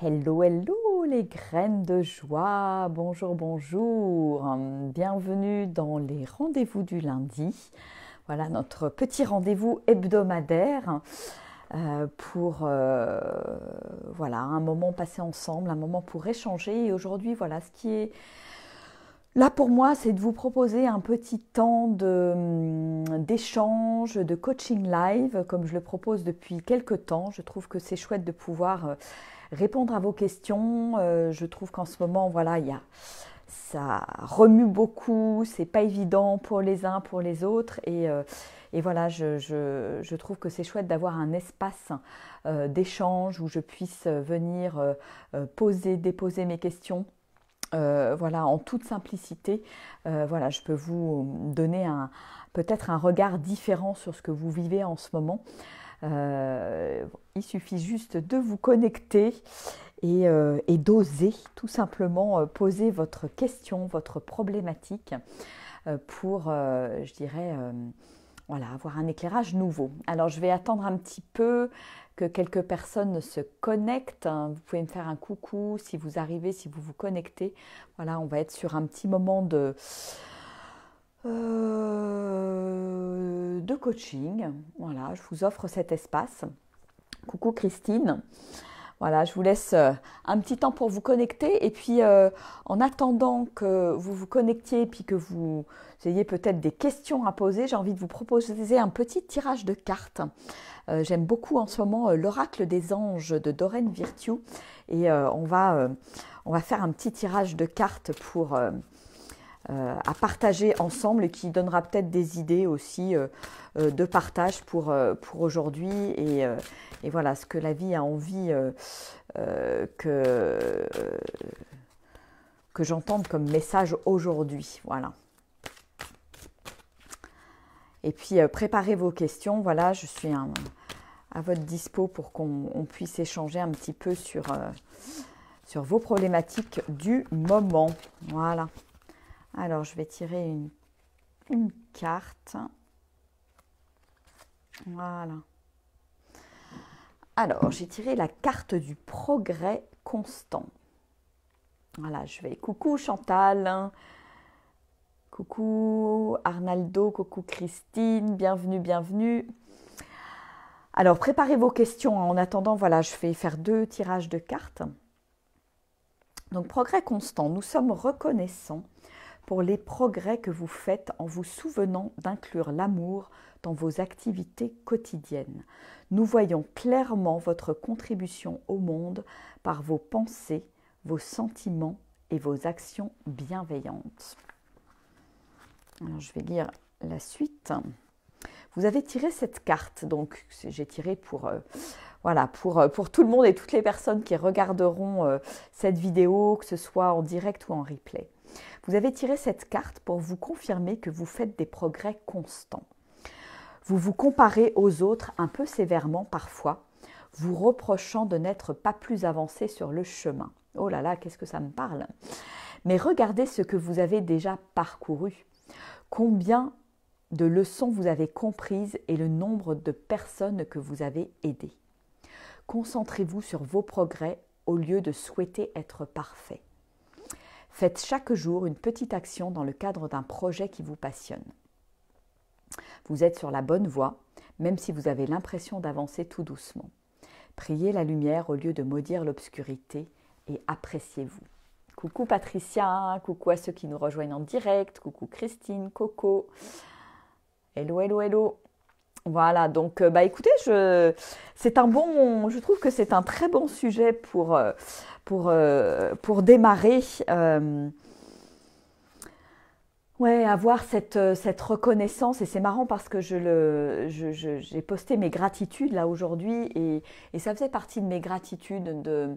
Hello, hello les graines de joie, bonjour, bonjour, bienvenue dans les rendez-vous du lundi. Voilà notre petit rendez-vous hebdomadaire euh, pour euh, voilà un moment passé ensemble, un moment pour échanger. Et aujourd'hui, voilà ce qui est Là, pour moi, c'est de vous proposer un petit temps hum, d'échange, de, de, coaching live, comme je le propose depuis quelques temps. Je trouve que c'est chouette de pouvoir euh, répondre à vos questions. Euh, je trouve qu'en ce moment, voilà, il y ça remue beaucoup, c'est pas évident pour les uns, pour les autres. Et, euh, voilà, je, je, trouve que c'est chouette d'avoir un espace euh, d'échange où je puisse venir poser, déposer mes questions. voilà, en toute simplicité, voilà, je peux vous donner un peut-être un regard différent sur ce que vous vivez en ce moment. Euh, il suffit juste de vous connecter et, euh, et d'oser tout simplement euh, poser votre question, votre problématique pour, je dirais, voilà, avoir un éclairage nouveau. Alors je vais attendre un petit peu que quelques personnes se connectent. Hein. Vous pouvez me faire un coucou si vous arrivez, si vous vous connectez. Voilà, on va être sur un petit moment de, euh, de coaching. Voilà, je vous offre cet espace. Coucou Christine. Voilà, je vous laisse euh, un petit temps pour vous connecter. Et puis, euh, en attendant que vous vous connectiez et puis que vous ayez peut-être des questions à poser, j'ai envie de vous proposer un petit tirage de cartes. J'aime beaucoup en ce moment l'oracle des anges de Doreen Virtue. Et on, va, on va faire un petit tirage de cartes pour... Euh, à partager ensemble et qui donnera peut-être des idées aussi euh, euh, de partage pour, aujourd'hui et, voilà ce que la vie a envie que, que j'entende comme message aujourd'hui. Voilà. Et puis préparez vos questions. Voilà, je suis à votre dispo pour qu'on puisse échanger un petit peu sur, sur vos problématiques du moment. Voilà. Alors, je vais tirer une, carte. Voilà. Alors, j'ai tiré la carte du progrès constant. Voilà, je vais. Coucou Chantal. Coucou Arnaldo, coucou Christine, bienvenue, bienvenue. Alors, préparez vos questions. En attendant, voilà, je vais faire deux tirages de cartes. Donc, progrès constant, nous sommes reconnaissants pour les progrès que vous faites en vous souvenant d'inclure l'amour dans vos activités quotidiennes. Nous voyons clairement votre contribution au monde par vos pensées, vos sentiments et vos actions bienveillantes. Alors je vais lire la suite. Vous avez tiré cette carte, donc j'ai tiré pour... Euh, voilà, pour, euh, pour, tout le monde et toutes les personnes qui regarderont euh, cette vidéo, que ce soit en direct ou en replay. Vous avez tiré cette carte pour vous confirmer que vous faites des progrès constants. Vous vous comparez aux autres un peu sévèrement parfois, vous reprochant de n'être pas plus avancé sur le chemin. Oh là là, qu'est-ce que ça me parle Mais regardez ce que vous avez déjà parcouru. Combien de leçons vous avez comprises et le nombre de personnes que vous avez aidées. Concentrez-vous sur vos progrès au lieu de souhaiter être parfait. Faites chaque jour une petite action dans le cadre d'un projet qui vous passionne. Vous êtes sur la bonne voie, même si vous avez l'impression d'avancer tout doucement. Priez la lumière au lieu de maudire l'obscurité et appréciez-vous. Coucou Patricia, coucou à ceux qui nous rejoignent en direct, coucou Christine, Coco. Hello, hello, hello. Voilà, donc euh, bah écoutez, je, c'est un bon, je trouve que c'est un très bon sujet pour, euh, pour, euh, pour démarrer. ouais, avoir cette, cette reconnaissance. Et c'est marrant parce que je le, j'ai posté mes gratitudes là aujourd'hui et, et ça faisait partie de mes gratitudes de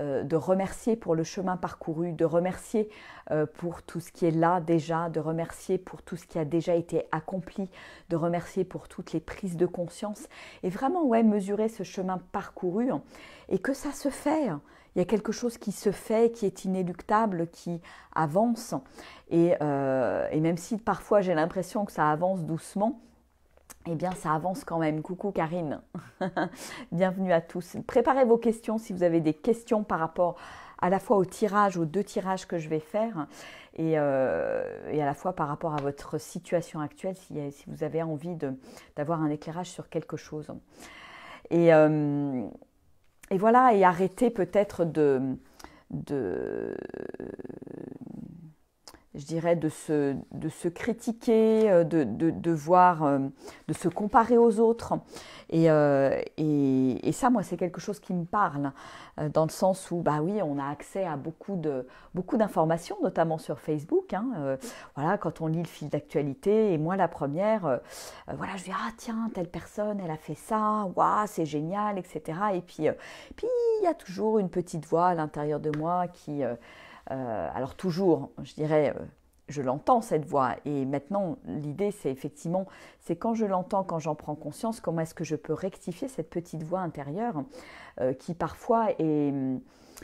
euh, de remercier pour le chemin parcouru, de remercier euh, pour tout ce qui est là déjà, de remercier pour tout ce qui a déjà été accompli, de remercier pour toutes les prises de conscience et vraiment ouais, mesurer ce chemin parcouru hein, et que ça se fait. Hein. Il y a quelque chose qui se fait, qui est inéluctable, qui avance. Hein. Et, euh, et même si parfois j'ai l'impression que ça avance doucement, eh bien, ça avance quand même. Coucou Karine. Bienvenue à tous. Préparez vos questions si vous avez des questions par rapport à la fois au tirage, aux deux tirages que je vais faire, et, euh, à la fois par rapport à votre situation actuelle, si, vous avez envie d'avoir un éclairage sur quelque chose. Et, euh, voilà, et arrêtez peut-être de, je dirais, de se, de se critiquer, euh, de, de, de, voir, euh, de se comparer aux autres. Euh, et, et, ça, moi, c'est quelque chose qui me parle, dans le sens où, bah oui, on a accès à beaucoup, de, beaucoup d'informations, notamment sur Facebook. Hein, voilà, quand on lit le fil d'actualité, et moi, la première, voilà, je dis, ah tiens, telle personne, elle a fait ça, waouh, c'est génial, etc. Et puis, puis, il y a toujours une petite voix à l'intérieur de moi qui euh, alors toujours, je dirais, euh, je l'entends cette voix. Et maintenant, l'idée, c'est effectivement, c'est quand je l'entends, quand j'en prends conscience, comment est-ce que je peux rectifier cette petite voix intérieure euh, qui parfois et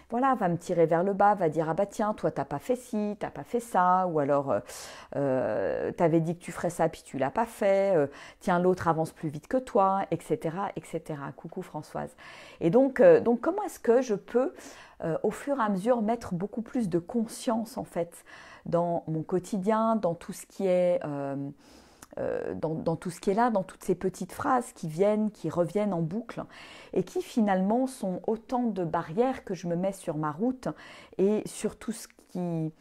voilà, va me tirer vers le bas, va dire ah bah tiens, toi t'as pas fait ci, t'as pas fait ça, ou alors euh, euh, t'avais dit que tu ferais ça puis tu l'as pas fait, tiens l'autre avance plus vite que toi, etc., etc. Coucou Françoise. Et donc, donc comment est-ce que je peux, au fur et à mesure, mettre beaucoup plus de conscience en fait dans mon quotidien, dans tout ce qui est... Euh, euh, dans, tout ce qui est là, dans toutes ces petites phrases qui viennent, qui reviennent en boucle, et qui finalement sont autant de barrières que je me mets sur ma route et sur tout ce qui,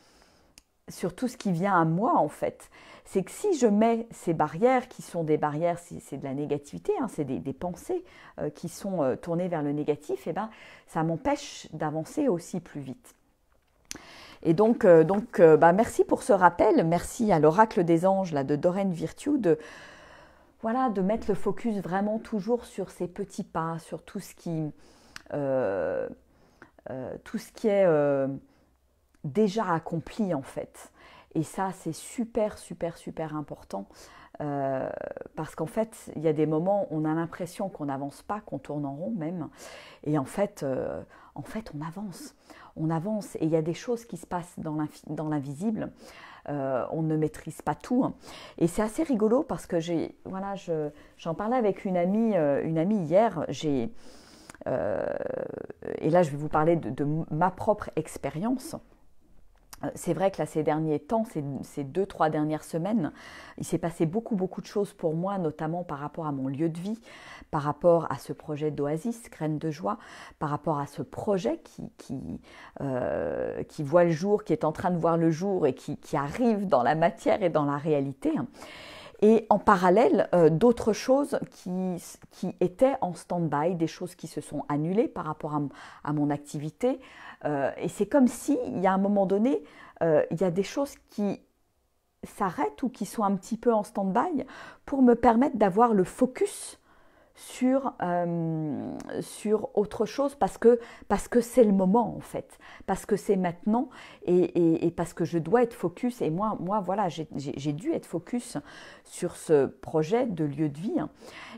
sur tout ce qui vient à moi en fait. C'est que si je mets ces barrières, qui sont des barrières, c'est de la négativité, hein, c'est des, pensées euh, qui sont tournées vers le négatif, et eh ben ça m'empêche d'avancer aussi plus vite. Et donc, euh, donc euh, bah, merci pour ce rappel. Merci à l'oracle des anges de Doreen Virtue de, voilà, de mettre le focus vraiment toujours sur ces petits pas, sur tout ce qui, euh, tout ce qui est déjà accompli en fait. Et ça, c'est super, super, super important euh, parce qu'en fait, il y a des moments où on a l'impression qu'on n'avance pas, qu'on tourne en rond même. Et en fait, euh, en fait, on avance. On avance et il y a des choses qui se passent dans l'invisible. Euh, on ne maîtrise pas tout. Hein. Et c'est assez rigolo parce que voilà, j'en parlais avec une amie, une amie hier. et là, je vais vous parler de ma propre expérience c'est vrai que là, ces derniers temps, ces, deux, trois dernières semaines, il s'est passé beaucoup, beaucoup de choses pour moi, notamment par rapport à mon lieu de vie, par rapport à ce projet d'Oasis, Graines de Joie, par rapport à ce projet qui, euh, voit le jour, qui est en train de voir le jour et qui, arrive dans la matière et dans la réalité. Et en parallèle, euh, d'autres choses qui, étaient en stand-by, des choses qui se sont annulées par rapport à mon activité, euh, et c'est comme si, il y a un moment donné, euh, il y a des choses qui s'arrêtent ou qui sont un petit peu en stand-by pour me permettre d'avoir le focus sur, euh, sur autre chose parce que parce que c'est le moment en fait, parce que c'est maintenant et, et, et, parce que je dois être focus. Et moi, moi voilà, j'ai dû être focus sur ce projet de lieu de vie. Hein.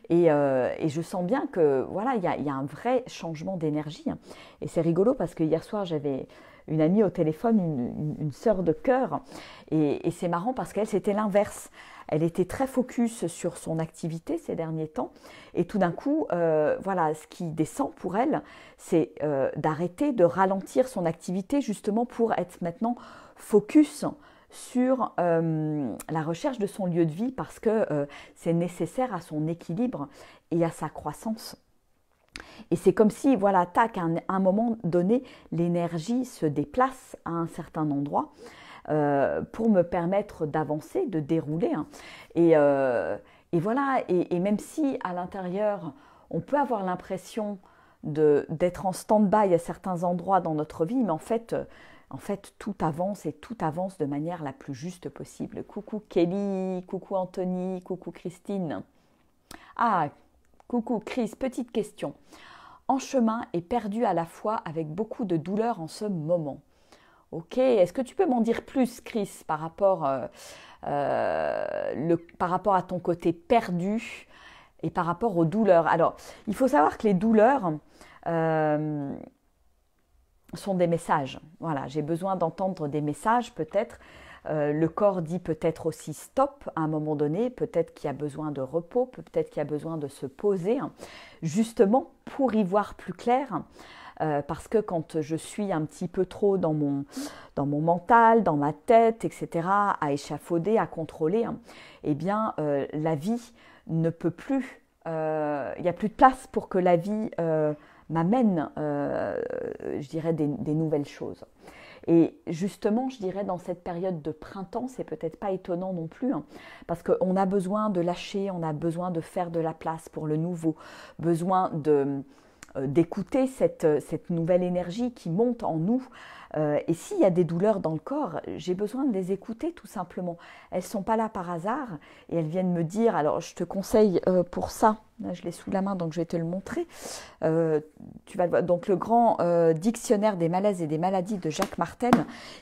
Et, euh, et, je sens bien que voilà, il y a, y a, un vrai changement d'énergie. Hein. Et c'est rigolo parce que hier soir, j'avais une amie au téléphone, une, une, une sœur de cœur. Et, et c'est marrant parce qu'elle, c'était l'inverse. Elle était très focus sur son activité ces derniers temps. Et tout d'un coup, euh, voilà, ce qui descend pour elle, c'est euh, d'arrêter, de ralentir son activité justement pour être maintenant focus sur euh, la recherche de son lieu de vie parce que c'est nécessaire à son équilibre et à sa croissance. Et c'est comme si, voilà, tac, à un moment donné, l'énergie se déplace à un certain endroit. Euh, pour me permettre d'avancer, de dérouler. Hein. Euh, et, voilà, et, même si à l'intérieur, on peut avoir l'impression d'être en stand-by à certains endroits dans notre vie, mais en fait, euh, en fait, tout avance et tout avance de manière la plus juste possible. Coucou Kelly, coucou Anthony, coucou Christine. Ah, coucou Chris, petite question. En chemin et perdu à la fois avec beaucoup de douleur en ce moment. Ok, est-ce que tu peux m'en dire plus, Chris, par rapport, euh, euh, par rapport à ton côté perdu et par rapport aux douleurs Alors, il faut savoir que les douleurs euh, sont des messages. Voilà, j'ai besoin d'entendre des messages peut-être. le corps dit peut-être aussi stop à un moment donné, peut-être qu'il y a besoin de repos, peut-être qu'il y a besoin de se poser, justement pour y voir plus clair. Euh, parce que quand je suis un petit peu trop dans mon, dans mon mental, dans ma tête, etc., à échafauder, à contrôler, hein, eh bien, euh, la vie ne peut plus, euh, il n'y a plus de place pour que la vie m'amène, je dirais, des, nouvelles choses. Et justement, je dirais, dans cette période de printemps, c'est peut-être pas étonnant non plus, hein, parce qu'on a besoin de lâcher, on a besoin de faire de la place pour le nouveau, besoin de, euh, d'écouter cette, euh, cette, nouvelle énergie qui monte en nous. Euh, et s'il y a des douleurs dans le corps, j'ai besoin de les écouter tout simplement. Elles ne sont pas là par hasard et elles viennent me dire, alors je te conseille pour ça, je l'ai sous la main donc je vais te le montrer, tu vas donc le grand dictionnaire des malaises et des maladies de Jacques Martel,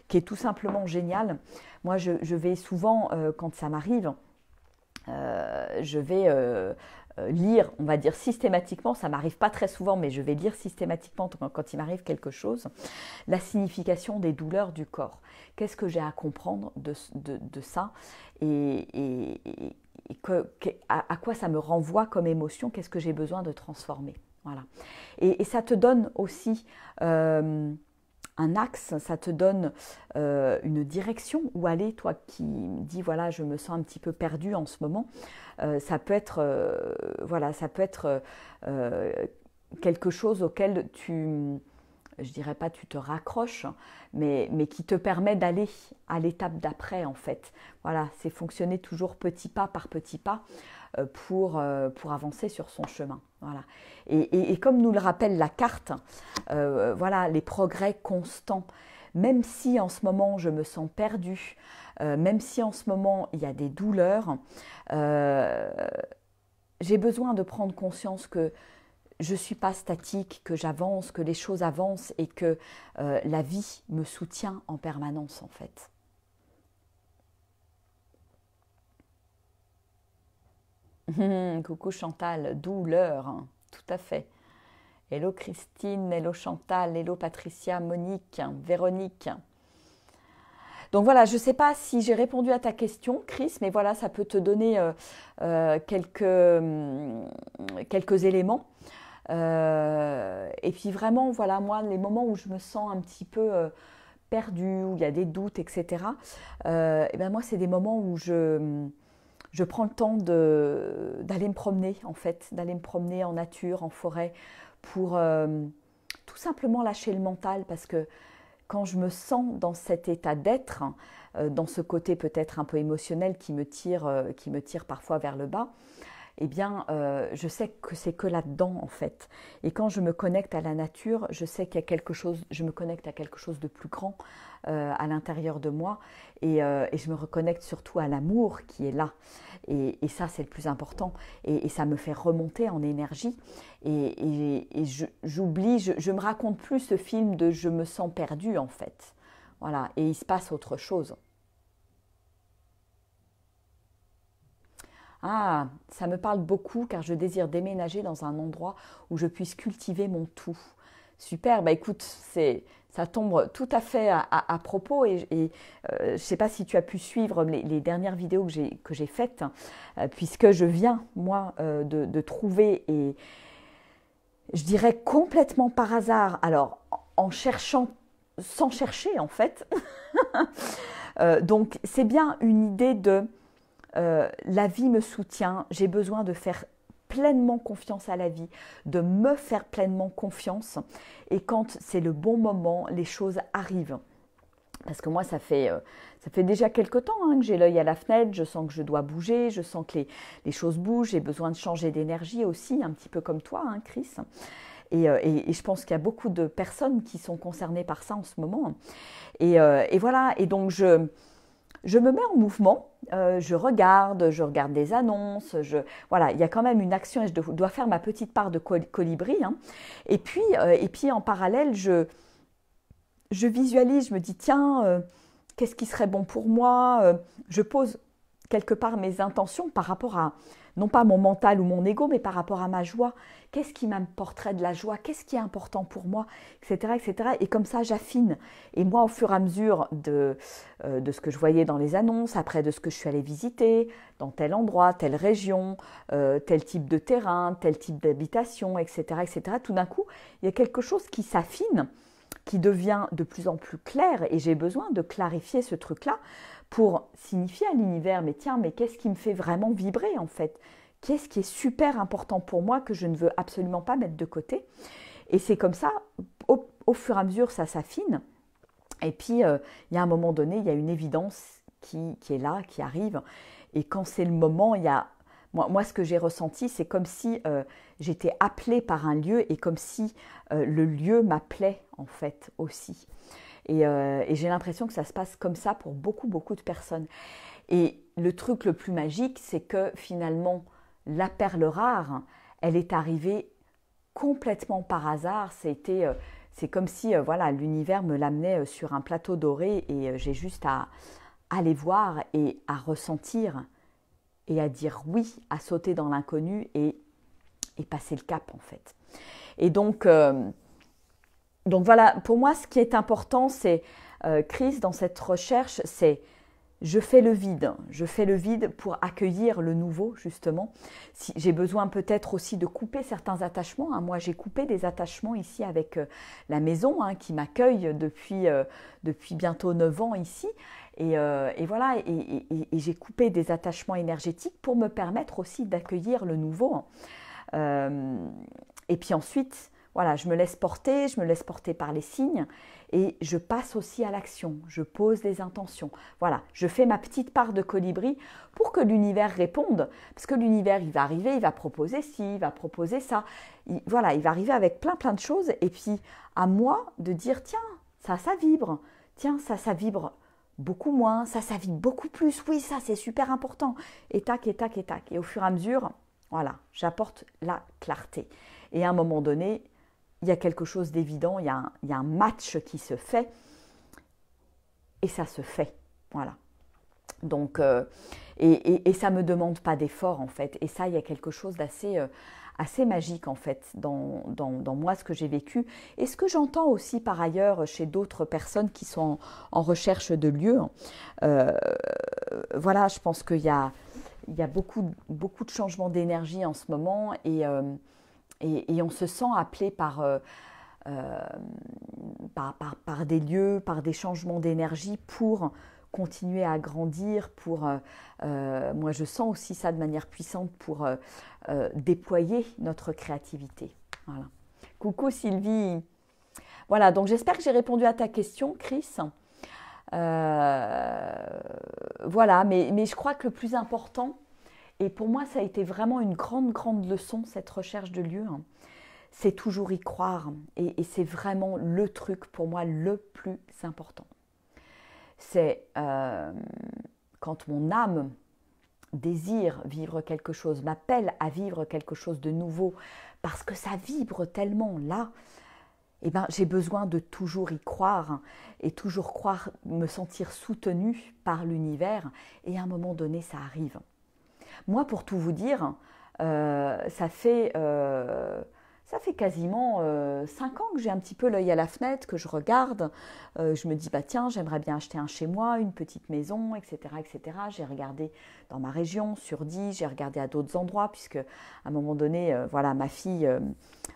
qui est tout simplement génial. Moi je, vais souvent, quand ça m'arrive, je vais euh, lire, on va dire systématiquement, ça m'arrive pas très souvent, mais je vais lire systématiquement quand il m'arrive quelque chose, la signification des douleurs du corps. Qu'est-ce que j'ai à comprendre de, ça et, à, quoi ça me renvoie comme émotion Qu'est-ce que j'ai besoin de transformer Voilà. Et, ça te donne aussi euh, un axe, ça te donne euh, une direction où aller, toi qui dis voilà, je me sens un petit peu perdu en ce moment. Euh, ça peut être, euh, voilà, ça peut être quelque chose auquel tu, je dirais pas tu te raccroches, mais, mais qui te permet d'aller à l'étape d'après en fait. Voilà, c'est fonctionner toujours petit pas par petit pas. Euh, pour, euh, pour avancer sur son chemin. Voilà. Et, comme nous le rappelle la carte, euh, voilà, les progrès constants. Même si en ce moment je me sens perdue, même si en ce moment il y a des douleurs, j'ai besoin de prendre conscience que je ne suis pas statique, que j'avance, que les choses avancent et que la vie me soutient en permanence en fait. Hum, coucou Chantal, douleur, hein, tout à fait. Hello Christine, hello Chantal, hello Patricia, Monique, Véronique. Donc voilà, je ne sais pas si j'ai répondu à ta question, Chris, mais voilà, ça peut te donner euh, euh, quelques, hum, quelques, éléments. Euh, et puis vraiment, voilà, moi, les moments où je me sens un petit peu perdue, où il y a des doutes, etc., et ben moi, c'est des moments où je hum, je prends le temps d'aller me promener en fait, d'aller me promener en nature, en forêt, pour euh, tout simplement lâcher le mental parce que quand je me sens dans cet état d'être, hein, euh, dans ce côté peut-être un peu émotionnel qui me tire, euh, qui me tire parfois vers le bas, eh bien, euh, je sais que c'est que là-dedans, en fait. Et quand je me connecte à la nature, je sais qu'il y a quelque chose, je me connecte à quelque chose de plus grand euh, à l'intérieur de moi. Euh, et, je me reconnecte surtout à l'amour qui est là. Et, ça, c'est le plus important. Et, ça me fait remonter en énergie. Et, j'oublie, je, je, je me raconte plus ce film de je me sens perdu, en fait. Voilà. Et il se passe autre chose. Ah, ça me parle beaucoup car je désire déménager dans un endroit où je puisse cultiver mon tout. Super, bah écoute, c'est ça tombe tout à fait à, propos et, euh, je ne sais pas si tu as pu suivre les, dernières vidéos que j'ai faites, euh, puisque je viens, moi, euh, de, trouver et je dirais complètement par hasard, alors en cherchant sans chercher en fait. donc c'est bien une idée de euh, la vie me soutient, j'ai besoin de faire pleinement confiance à la vie, de me faire pleinement confiance. Et quand c'est le bon moment, les choses arrivent. Parce que moi, ça fait, euh, ça fait déjà quelque temps hein, que j'ai l'œil à la fenêtre, je sens que je dois bouger, je sens que les, choses bougent, j'ai besoin de changer d'énergie aussi, un petit peu comme toi, hein, Chris. Euh, et, je pense qu'il y a beaucoup de personnes qui sont concernées par ça en ce moment. Et, et voilà, et donc je, je me mets en mouvement euh, je regarde, je regarde des annonces, je, voilà, il y a quand même une action et je dois faire ma petite part de colibri. Hein. Et, puis, euh, et puis en parallèle, je, je visualise, je me dis, tiens, euh, qu'est-ce qui serait bon pour moi Je pose quelque part mes intentions par rapport à non pas mon mental ou mon ego, mais par rapport à ma joie. Qu'est-ce qui m'apporterait de la joie Qu'est-ce qui est important pour moi etc., etc. Et comme ça, j'affine. Et moi, au fur et à mesure de, euh, de ce que je voyais dans les annonces, après de ce que je suis allée visiter, dans tel endroit, telle région, euh, tel type de terrain, tel type d'habitation, etc., etc., tout d'un coup, il y a quelque chose qui s'affine qui devient de plus en plus clair, et j'ai besoin de clarifier ce truc-là pour signifier à l'univers, mais tiens, mais qu'est-ce qui me fait vraiment vibrer en fait Qu'est-ce qui est super important pour moi que je ne veux absolument pas mettre de côté Et c'est comme ça, au, fur et à mesure, ça s'affine. Et puis, euh, il y a un moment donné, il y a une évidence qui, est là, qui arrive. Et quand c'est le moment, il Moi, ce que j'ai ressenti, c'est comme si euh, j'étais appelée par un lieu et comme si euh, le lieu m'appelait, en fait, aussi. Euh, et, j'ai l'impression que ça se passe comme ça pour beaucoup, beaucoup de personnes. Et le truc le plus magique, c'est que finalement, la perle rare, elle est arrivée complètement par hasard. C'était, euh, c'est comme si euh, voilà, l'univers me l'amenait sur un plateau doré et j'ai juste à, aller voir et à ressentir et à dire oui, à sauter dans l'inconnu et, passer le cap en fait. Et donc, donc voilà, pour moi, ce qui est important, c'est, euh, Chris, dans cette recherche, c'est je fais le vide. Je fais le vide pour accueillir le nouveau, justement. Si, j'ai besoin peut-être aussi de couper certains attachements. Hein. Moi, j'ai coupé des attachements ici avec euh, la maison hein, qui m'accueille depuis, euh, depuis bientôt 9 ans ici. Et, voilà, et, j'ai coupé des attachements énergétiques pour me permettre aussi d'accueillir le nouveau. Hein. et puis ensuite, voilà, je me laisse porter, je me laisse porter par les signes et je passe aussi à l'action, je pose des intentions. Voilà, je fais ma petite part de colibri pour que l'univers réponde, parce que l'univers, il va arriver, il va proposer ci, il va proposer ça. voilà, il va arriver avec plein plein de choses et puis à moi de dire tiens, ça, ça vibre, tiens, ça, ça vibre beaucoup moins, ça, ça vibre beaucoup plus, oui, ça, c'est super important. Et tac, et tac, et tac. Et au fur et à mesure, voilà, j'apporte la clarté. Et à un moment donné, il y a quelque chose d'évident, il, y a un match qui se fait, et ça se fait. Voilà. Donc, euh, et, ça ne me demande pas d'effort en fait. Et ça, il y a quelque chose d'assez euh, magique en fait dans, moi, ce que j'ai vécu. Et ce que j'entends aussi par ailleurs chez d'autres personnes qui sont en, recherche de lieux. Hein, euh, voilà, je pense qu'il y a, il y beaucoup, beaucoup de changements d'énergie en ce moment. Et. Et, on se sent appelé euh, euh, par, par, par, des lieux, par des changements d'énergie pour continuer à grandir, pour, euh, moi je sens aussi ça de manière puissante, pour déployer notre créativité. Voilà. Coucou Sylvie. Voilà, donc j'espère que j'ai répondu à ta question, Chris. voilà, mais, mais, je crois que le plus important, et pour moi, ça a été vraiment une grande, grande leçon, cette recherche de lieu. Hein. C'est toujours y croire. Et, c'est vraiment le truc pour moi le plus important. C'est euh, quand mon âme désire vivre quelque chose, m'appelle à vivre quelque chose de nouveau, parce que ça vibre tellement là, eh ben, j'ai besoin de toujours y croire et toujours croire, me sentir soutenue par l'univers, et à un moment donné, ça arrive. Moi, pour tout vous dire, euh, ça fait... Euh, ça fait quasiment euh, cinq ans que j'ai un petit peu l'œil à la fenêtre, que je regarde. je me dis, bah tiens, j'aimerais bien acheter un chez moi, une petite maison, etc. etc. J'ai regardé dans ma région, sur 10, j'ai regardé à d'autres endroits, puisque à un moment donné, voilà, ma fille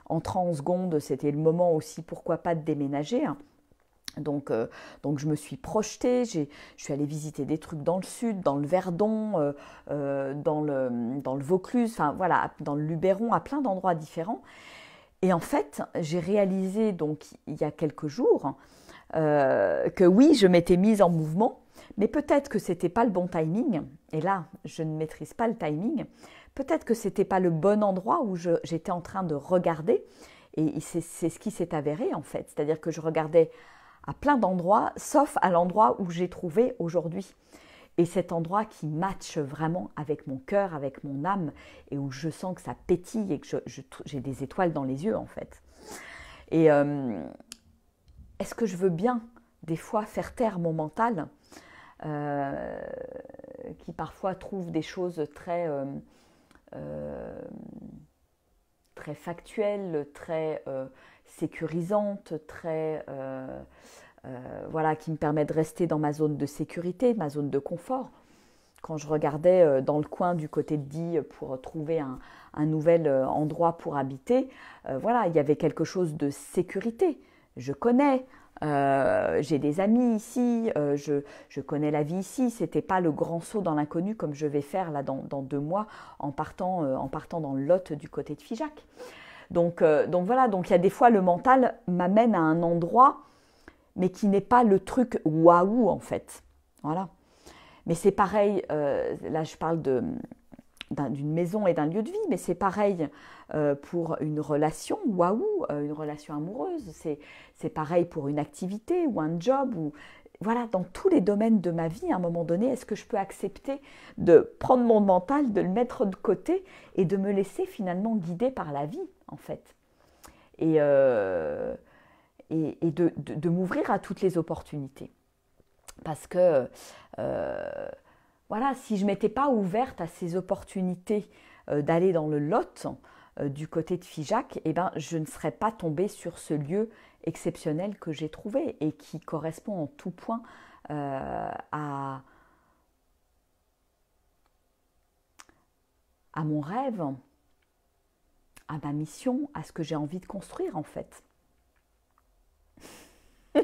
entrant en seconde, c'était le moment aussi, pourquoi pas, de déménager. Hein. Donc, euh, donc je me suis projetée, je suis allée visiter des trucs dans le sud, dans le Verdon, euh, euh, dans, le, dans le Vaucluse, enfin voilà, dans le Luberon, à plein d'endroits différents. Et en fait, j'ai réalisé donc il y a quelques jours que oui, je m'étais mise en mouvement, mais peut-être que c'était pas le bon timing. Et là, je ne maîtrise pas le timing. Peut-être que c'était pas le bon endroit où j'étais en train de regarder. Et c'est ce qui s'est avéré en fait. C'est-à-dire que je regardais à plein d'endroits, sauf à l'endroit où j'ai trouvé aujourd'hui. Et cet endroit qui matche vraiment avec mon cœur, avec mon âme, et où je sens que ça pétille et que j'ai des étoiles dans les yeux en fait. Et euh, est-ce que je veux bien des fois faire taire mon mental euh, qui parfois trouve des choses très, euh, très factuelles, très sécurisante, très euh, euh, voilà, qui me permet de rester dans ma zone de sécurité, ma zone de confort. Quand je regardais euh, dans le coin du côté de Die pour trouver un, nouvel endroit pour habiter, voilà, il y avait quelque chose de sécurité. Je connais, j'ai des amis ici, je, connais la vie ici. C'était pas le grand saut dans l'inconnu comme je vais faire là dans, dans deux mois en partant, en partant dans le du côté de Figeac. Euh, donc, voilà, donc il y a des fois le mental m'amène à un endroit, mais qui n'est pas le truc waouh en fait. Voilà. Mais c'est pareil, euh, là je parle d'une maison et d'un lieu de vie, mais c'est pareil euh, pour une relation, waouh, une relation amoureuse, c'est pareil pour une activité ou un job ou voilà, dans tous les domaines de ma vie, à un moment donné, est-ce que je peux accepter de prendre mon mental, de le mettre de côté et de me laisser finalement guider par la vie en fait. Et, euh, et, de, m'ouvrir à toutes les opportunités. Parce que, euh, voilà, si je m'étais pas ouverte à ces opportunités euh, d'aller dans le Lot, du côté de Figeac, eh ben, je ne serais pas tombée sur ce lieu exceptionnel que j'ai trouvé et qui correspond en tout point à, à mon rêve, à ma mission, à ce que j'ai envie de construire en fait.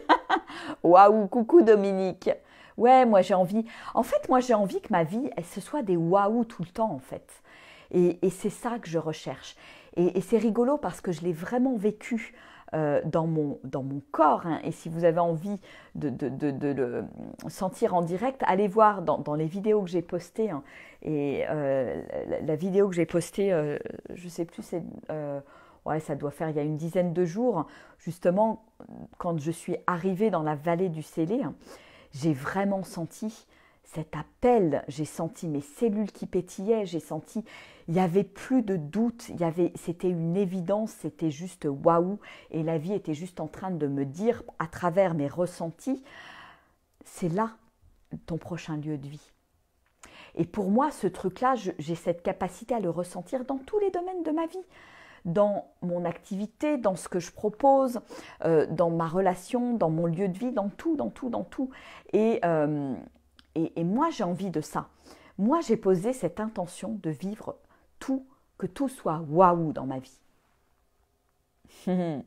Waouh, coucou Dominique. Ouais, moi j'ai envie. En fait, moi j'ai envie que ma vie, elle, se soit des waouh tout le temps en fait. Et, c'est ça que je recherche. Et, et c'est rigolo parce que je l'ai vraiment vécu euh, dans, mon, dans mon corps. Hein. Et si vous avez envie de, de, de, le sentir en direct, allez voir dans, dans les vidéos que j'ai postées. Hein. Et euh, la, vidéo que j'ai postée, euh, je ne sais plus, c'est... Ouais, ça doit faire il y a une dizaine de jours, justement, quand je suis arrivée dans la vallée du Célé, hein, j'ai vraiment senti cet appel, j'ai senti mes cellules qui pétillaient, j'ai senti, il n'y avait plus de doute, il y avait, c'était une évidence, c'était juste waouh, et la vie était juste en train de me dire, à travers mes ressentis, c'est là ton prochain lieu de vie. Et pour moi, ce truc-là, j'ai cette capacité à le ressentir dans tous les domaines de ma vie dans mon activité, dans ce que je propose, euh, dans ma relation, dans mon lieu de vie, dans tout, dans tout, dans tout. Et, euh, et, moi, j'ai envie de ça. Moi, j'ai posé cette intention de vivre tout, que tout soit waouh dans ma vie.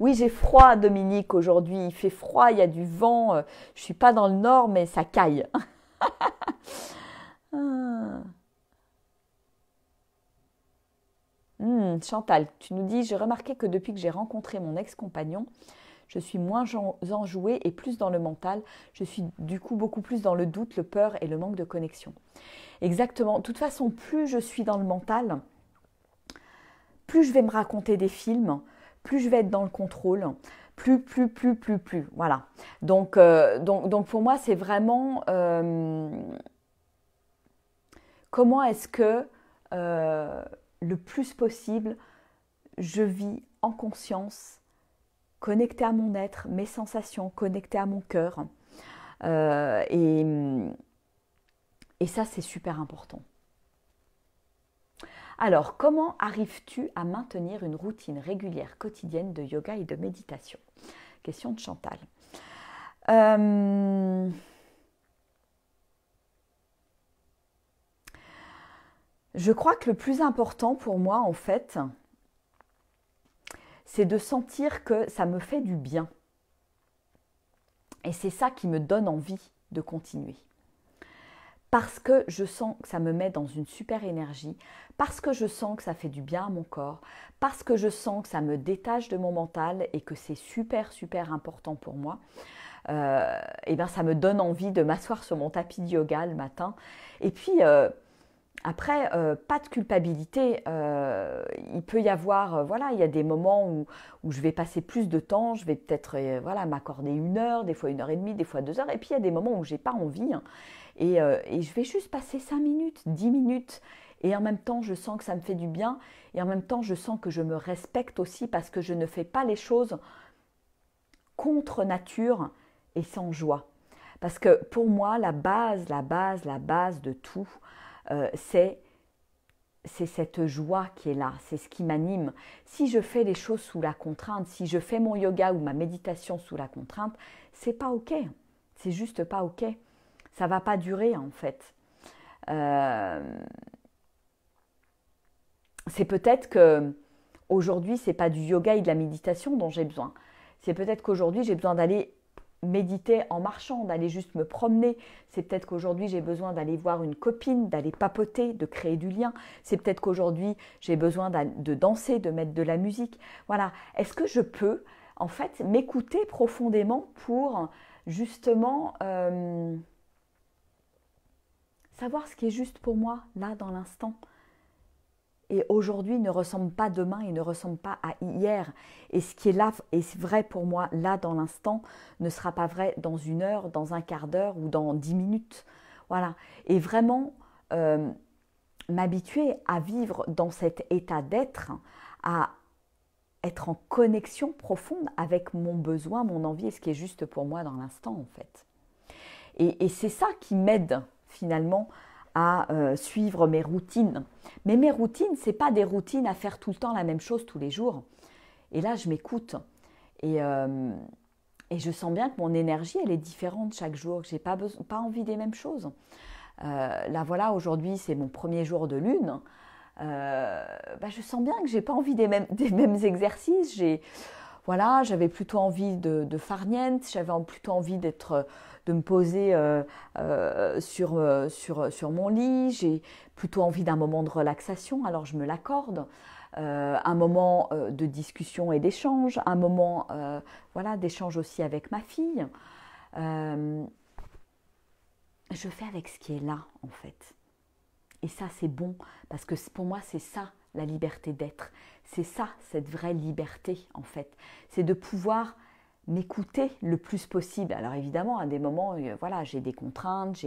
Oui, j'ai froid, Dominique, aujourd'hui. Il fait froid, il y a du vent. Euh, je suis pas dans le nord, mais ça caille. Ah. Hmm, Chantal, tu nous dis, j'ai remarqué que depuis que j'ai rencontré mon ex-compagnon, je suis moins enjouée et plus dans le mental, je suis du coup beaucoup plus dans le doute, le peur et le manque de connexion. Exactement, de toute façon, plus je suis dans le mental, plus je vais me raconter des films, plus je vais être dans le contrôle, plus, plus, plus, plus, plus. Voilà. Donc, euh, donc, pour moi, c'est vraiment euh, comment est-ce que euh, le plus possible, je vis en conscience connecté à mon être, mes sensations, connecté à mon cœur. Euh, et, et ça, c'est super important. Alors, comment arrives-tu à maintenir une routine régulière quotidienne de yoga et de méditation Question de Chantal. Euh, je crois que le plus important pour moi, en fait, c'est de sentir que ça me fait du bien. Et c'est ça qui me donne envie de continuer. Parce que je sens que ça me met dans une super énergie, parce que je sens que ça fait du bien à mon corps, parce que je sens que ça me détache de mon mental et que c'est super super important pour moi, euh, Eh et bien ça me donne envie de m'asseoir sur mon tapis de yoga le matin. Et puis euh, après, euh, pas de culpabilité. Euh, il peut y avoir, euh, voilà, il y a des moments où, je vais passer plus de temps, je vais peut-être voilà, m'accorder une heure, des fois une heure et demie, des fois deux heures, et puis il y a des moments où je j'ai pas envie. Hein, et, et, je vais juste passer cinq minutes, dix minutes. Et en même temps, je sens que ça me fait du bien. Et en même temps, je sens que je me respecte aussi parce que je ne fais pas les choses contre nature et sans joie. Parce que pour moi, la base, la base, la base de tout, euh, c'est cette joie qui est là, c'est ce qui m'anime. Si je fais les choses sous la contrainte, si je fais mon yoga ou ma méditation sous la contrainte, c'est pas ok. C'est juste pas ok. Ça va pas durer en fait. Euh, c'est peut-être que aujourd'hui c'est pas du yoga et de la méditation dont j'ai besoin. C'est peut-être qu'aujourd'hui j'ai besoin d'aller méditer en marchant, d'aller juste me promener. C'est peut-être qu'aujourd'hui j'ai besoin d'aller voir une copine, d'aller papoter, de créer du lien. C'est peut-être qu'aujourd'hui j'ai besoin de danser, de mettre de la musique. Voilà. Est-ce que je peux en fait m'écouter profondément pour justement euh, savoir ce qui est juste pour moi là dans l'instant et aujourd'hui ne ressemble pas demain et ne ressemble pas à hier. Et ce qui est là est vrai pour moi là dans l'instant ne sera pas vrai dans une heure, dans un quart d'heure ou dans dix minutes. Voilà. Et vraiment euh, m'habituer à vivre dans cet état d'être, à être en connexion profonde avec mon besoin, mon envie et ce qui est juste pour moi dans l'instant en fait. et c'est ça qui m'aide finalement à euh, suivre mes routines. Mais mes routines, c'est pas des routines à faire tout le temps la même chose tous les jours. Et là, je m'écoute. Et, euh, et, je sens bien que mon énergie, elle est différente chaque jour. Que j'ai pas, pas envie des mêmes choses. Euh, là, voilà, aujourd'hui, c'est mon premier jour de lune. Euh, bah, je sens bien que j'ai pas envie des mêmes, des mêmes exercices. J'ai voilà, j'avais plutôt envie de, de farniente, j'avais plutôt envie d'être, de me poser euh, euh, euh, sur, mon lit, j'ai plutôt envie d'un moment de relaxation, alors je me l'accorde. un moment de discussion et d'échange, un moment voilà d'échange aussi avec ma fille. je fais avec ce qui est là en fait. Et ça c'est bon parce que pour moi c'est ça la liberté d'être, c'est ça, cette vraie liberté, en fait. C'est de pouvoir m'écouter le plus possible. Alors évidemment, à des moments, euh, voilà, j'ai des contraintes,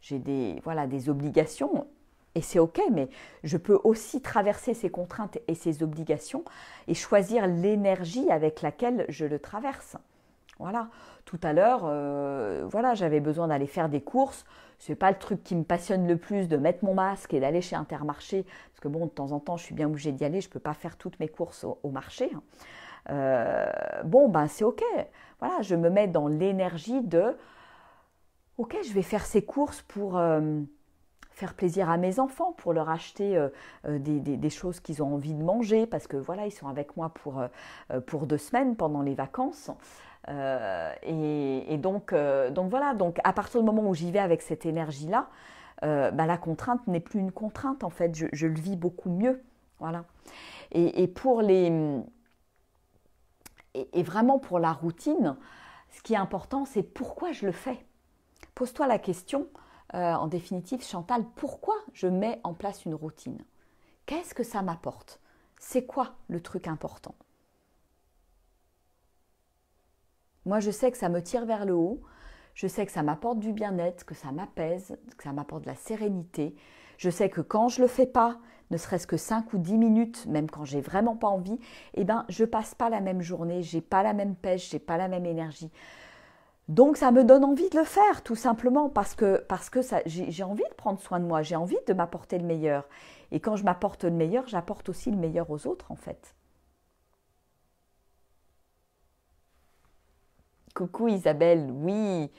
j'ai des, voilà, des obligations, et c'est OK, mais je peux aussi traverser ces contraintes et ces obligations et choisir l'énergie avec laquelle je le traverse. Voilà, tout à l'heure, euh, voilà, j'avais besoin d'aller faire des courses, c'est pas le truc qui me passionne le plus de mettre mon masque et d'aller chez Intermarché, parce que bon, de temps en temps, je suis bien obligée d'y aller, je ne peux pas faire toutes mes courses au, marché. Hein. Euh, bon, ben c'est ok. Voilà, je me mets dans l'énergie de ok, je vais faire ces courses pour euh, faire plaisir à mes enfants, pour leur acheter euh, des, des, choses qu'ils ont envie de manger, parce que voilà, ils sont avec moi pour, pour deux semaines pendant les vacances. Euh, et, euh, donc, voilà, donc à partir du moment où j'y vais avec cette énergie-là, euh, bah, la contrainte n'est plus une contrainte en fait, je, le vis beaucoup mieux. Et, pour les. Et, vraiment pour la routine, ce qui est important, c'est pourquoi je le fais. Pose-toi la question, en définitive, Chantal, pourquoi je mets en place une routine Qu'est-ce que ça m'apporte C'est quoi le truc important Moi, je sais que ça me tire vers le haut, je sais que ça m'apporte du bien-être, que ça m'apaise, que ça m'apporte de la sérénité. Je sais que quand je ne le fais pas, ne serait-ce que 5 ou 10 minutes, même quand j'ai vraiment pas envie, eh ben, je passe pas la même journée, j'ai pas la même pêche, n'ai pas la même énergie. Donc ça me donne envie de le faire, tout simplement, parce que, parce que j'ai envie de prendre soin de moi, j'ai envie de m'apporter le meilleur. Et quand je m'apporte le meilleur, j'apporte aussi le meilleur aux autres, en fait. Coucou Isabelle, oui.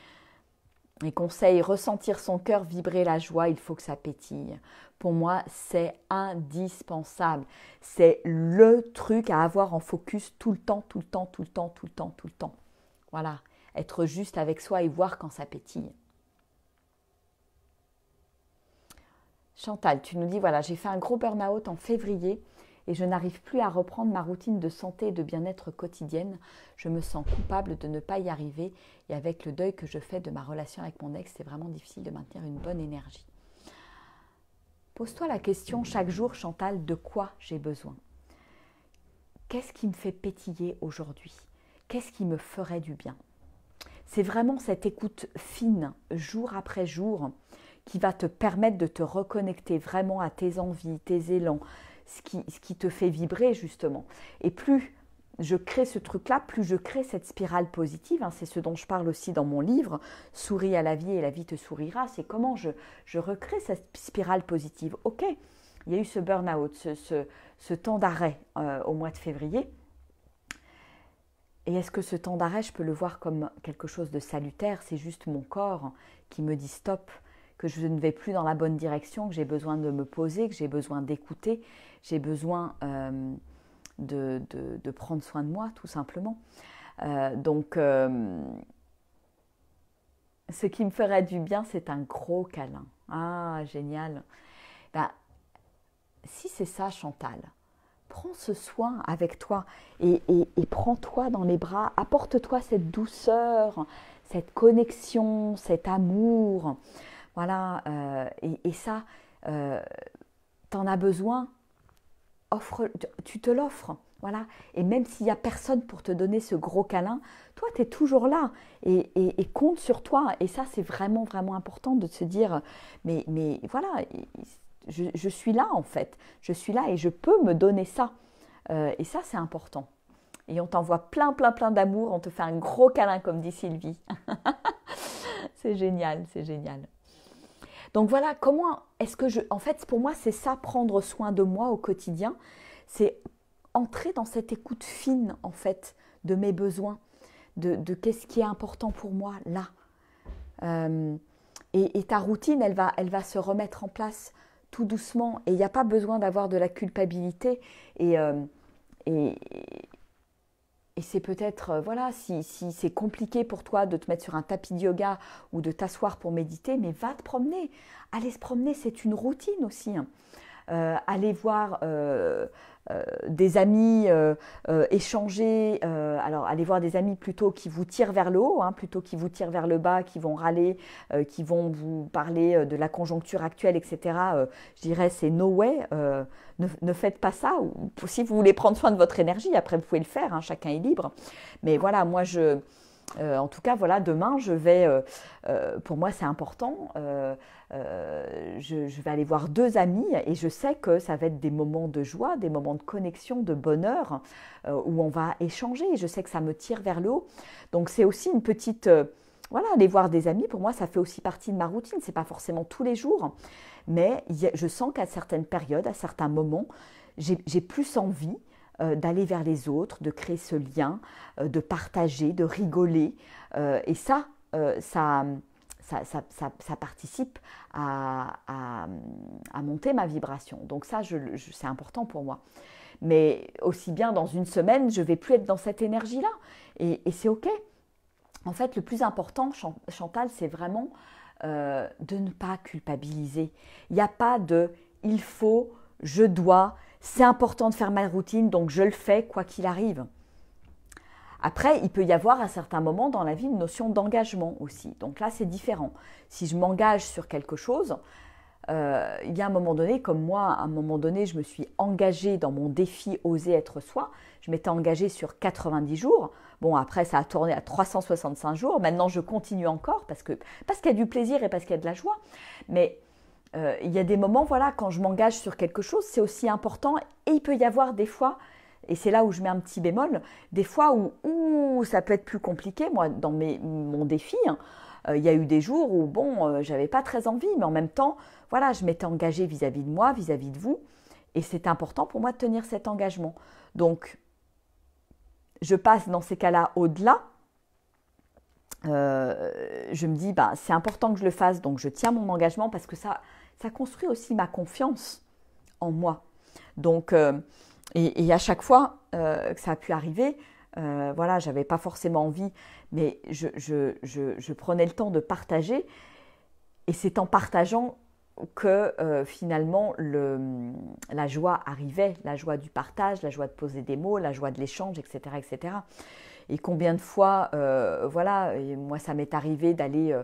Les conseils, ressentir son cœur vibrer la joie, il faut que ça pétille. Pour moi, c'est indispensable. C'est le truc à avoir en focus tout le temps, tout le temps, tout le temps, tout le temps, tout le temps. Voilà, être juste avec soi et voir quand ça pétille. Chantal, tu nous dis, voilà, j'ai fait un gros burn-out en février et je n'arrive plus à reprendre ma routine de santé et de bien-être quotidienne. Je me sens coupable de ne pas y arriver et avec le deuil que je fais de ma relation avec mon ex, c'est vraiment difficile de maintenir une bonne énergie. Pose-toi la question chaque jour, Chantal, de quoi j'ai besoin Qu'est-ce qui me fait pétiller aujourd'hui Qu'est-ce qui me ferait du bien C'est vraiment cette écoute fine, jour après jour, qui va te permettre de te reconnecter vraiment à tes envies, tes élans, ce qui, te fait vibrer justement. Et plus je crée ce truc-là, plus je crée cette spirale positive. Hein. c'est ce dont je parle aussi dans mon livre, Souris à la vie et la vie te sourira. C'est comment je, recrée cette spirale positive. Ok, il y a eu ce burn-out, ce, temps d'arrêt euh, au mois de février. Et est-ce que ce temps d'arrêt, je peux le voir comme quelque chose de salutaire C'est juste mon corps qui me dit stop, que je ne vais plus dans la bonne direction, que j'ai besoin de me poser, que j'ai besoin d'écouter, j'ai besoin euh, de, prendre soin de moi, tout simplement. Euh, donc, euh, ce qui me ferait du bien, c'est un gros câlin. Ah, génial. Ben, si c'est ça, Chantal, prends ce soin avec toi et, et prends-toi dans les bras, apporte-toi cette douceur, cette connexion, cet amour. Voilà, euh, et, ça, euh, t'en as besoin, offre, tu te l'offres. Voilà. Et même s'il n'y a personne pour te donner ce gros câlin, toi, tu es toujours là et, compte sur toi. Et ça, c'est vraiment, vraiment important de se dire, mais, mais voilà, je, suis là en fait. Je suis là et je peux me donner ça. Euh, et ça, c'est important. Et on t'envoie plein, plein, plein d'amour. On te fait un gros câlin, comme dit Sylvie. c'est génial, c'est génial. Donc voilà, comment est-ce que je... En fait, pour moi, c'est ça, prendre soin de moi au quotidien. C'est entrer dans cette écoute fine, en fait, de mes besoins, de, de qu'est-ce qui est important pour moi là. Euh, et, ta routine, elle va, elle va se remettre en place tout doucement. Et il n'y a pas besoin d'avoir de la culpabilité. et, euh, et c'est peut-être, euh, voilà, si, si c'est compliqué pour toi de te mettre sur un tapis de yoga ou de t'asseoir pour méditer, mais va te promener. Allez se promener, c'est une routine aussi. Hein. Euh, Allez voir euh, euh, des amis, euh, euh, échanger, alors allez voir des amis plutôt qui vous tirent vers le haut, hein, plutôt qui vous tirent vers le bas, qui vont râler, qui vont vous parler de la conjoncture actuelle, etc. je dirais c'est no way, ne, faites pas ça. si vous voulez prendre soin de votre énergie, après vous pouvez le faire, hein, chacun est libre. Mais voilà, moi je... Euh, en tout cas, voilà, demain, je vais, euh, euh, pour moi, c'est important. Je, vais aller voir deux amis et je sais que ça va être des moments de joie, des moments de connexion, de bonheur, où on va échanger. Et je sais que ça me tire vers le haut. Donc, c'est aussi une petite, voilà, aller voir des amis. Pour moi, ça fait aussi partie de ma routine. C'est pas forcément tous les jours, mais je sens qu'à certaines périodes, à certains moments, j'ai plus envie euh, d'aller vers les autres, de créer ce lien, euh, de partager, de rigoler. Euh, et ça, ça, participe à, monter ma vibration. Donc ça, c'est important pour moi. Mais aussi bien dans une semaine, je vais plus être dans cette énergie-là. Et, c'est OK. En fait, le plus important, Chantal, c'est vraiment de ne pas culpabiliser. Il n'y a pas de il faut, je dois, c'est important de faire ma routine, donc je le fais quoi qu'il arrive. Après, il peut y avoir à certains moments dans la vie une notion d'engagement aussi. Donc là, c'est différent. Si je m'engage sur quelque chose, euh, il y a un moment donné, comme moi, à un moment donné, je me suis engagée dans mon défi Oser être soi. Je m'étais engagée sur 90 jours. Bon, après, ça a tourné à 365 jours. Maintenant, je continue encore parce que parce qu'il y a du plaisir et parce qu'il y a de la joie. Mais euh, il y a des moments, voilà, quand je m'engage sur quelque chose, c'est aussi important. Et il peut y avoir des fois, et c'est là où je mets un petit bémol, des fois où, ça peut être plus compliqué. Moi, dans mon défi, hein. euh, il y a eu des jours où, bon, euh, j'avais pas très envie, mais en même temps, voilà, je m'étais engagée vis-à-vis de moi, vis à -vis de vous. Et c'est important pour moi de tenir cet engagement. Donc, je passe dans ces cas-là au-delà euh, je me dis, ben, c'est important que je le fasse, donc je tiens mon engagement parce que ça, ça construit aussi ma confiance en moi. Donc, euh, et, à chaque fois euh, que ça a pu arriver, voilà, j'avais pas forcément envie, mais je, je, je, je, prenais le temps de partager. Et c'est en partageant que finalement le, la joie arrivait, la joie du partage, la joie de poser des mots, la joie de l'échange, etc., etc. Et combien de fois, euh, voilà, et moi ça m'est arrivé d'aller euh,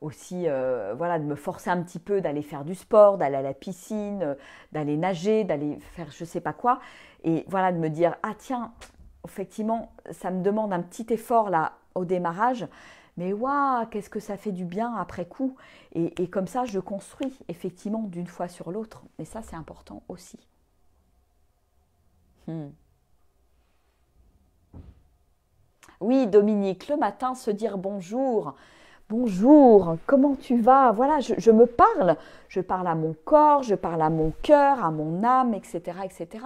aussi, euh, voilà, de me forcer un petit peu, d'aller faire du sport, d'aller à la piscine, d'aller nager, d'aller faire je sais pas quoi, et voilà, de me dire ah tiens, effectivement, ça me demande un petit effort là au démarrage, mais waouh, qu'est-ce que ça fait du bien après coup. Et, comme ça, je construis effectivement d'une fois sur l'autre. Et ça, c'est important aussi. Hmm. Oui, Dominique, le matin, se dire bonjour. Bonjour, comment tu vas Voilà, je, me parle. Je parle à mon corps, je parle à mon cœur, à mon âme, etc. etc.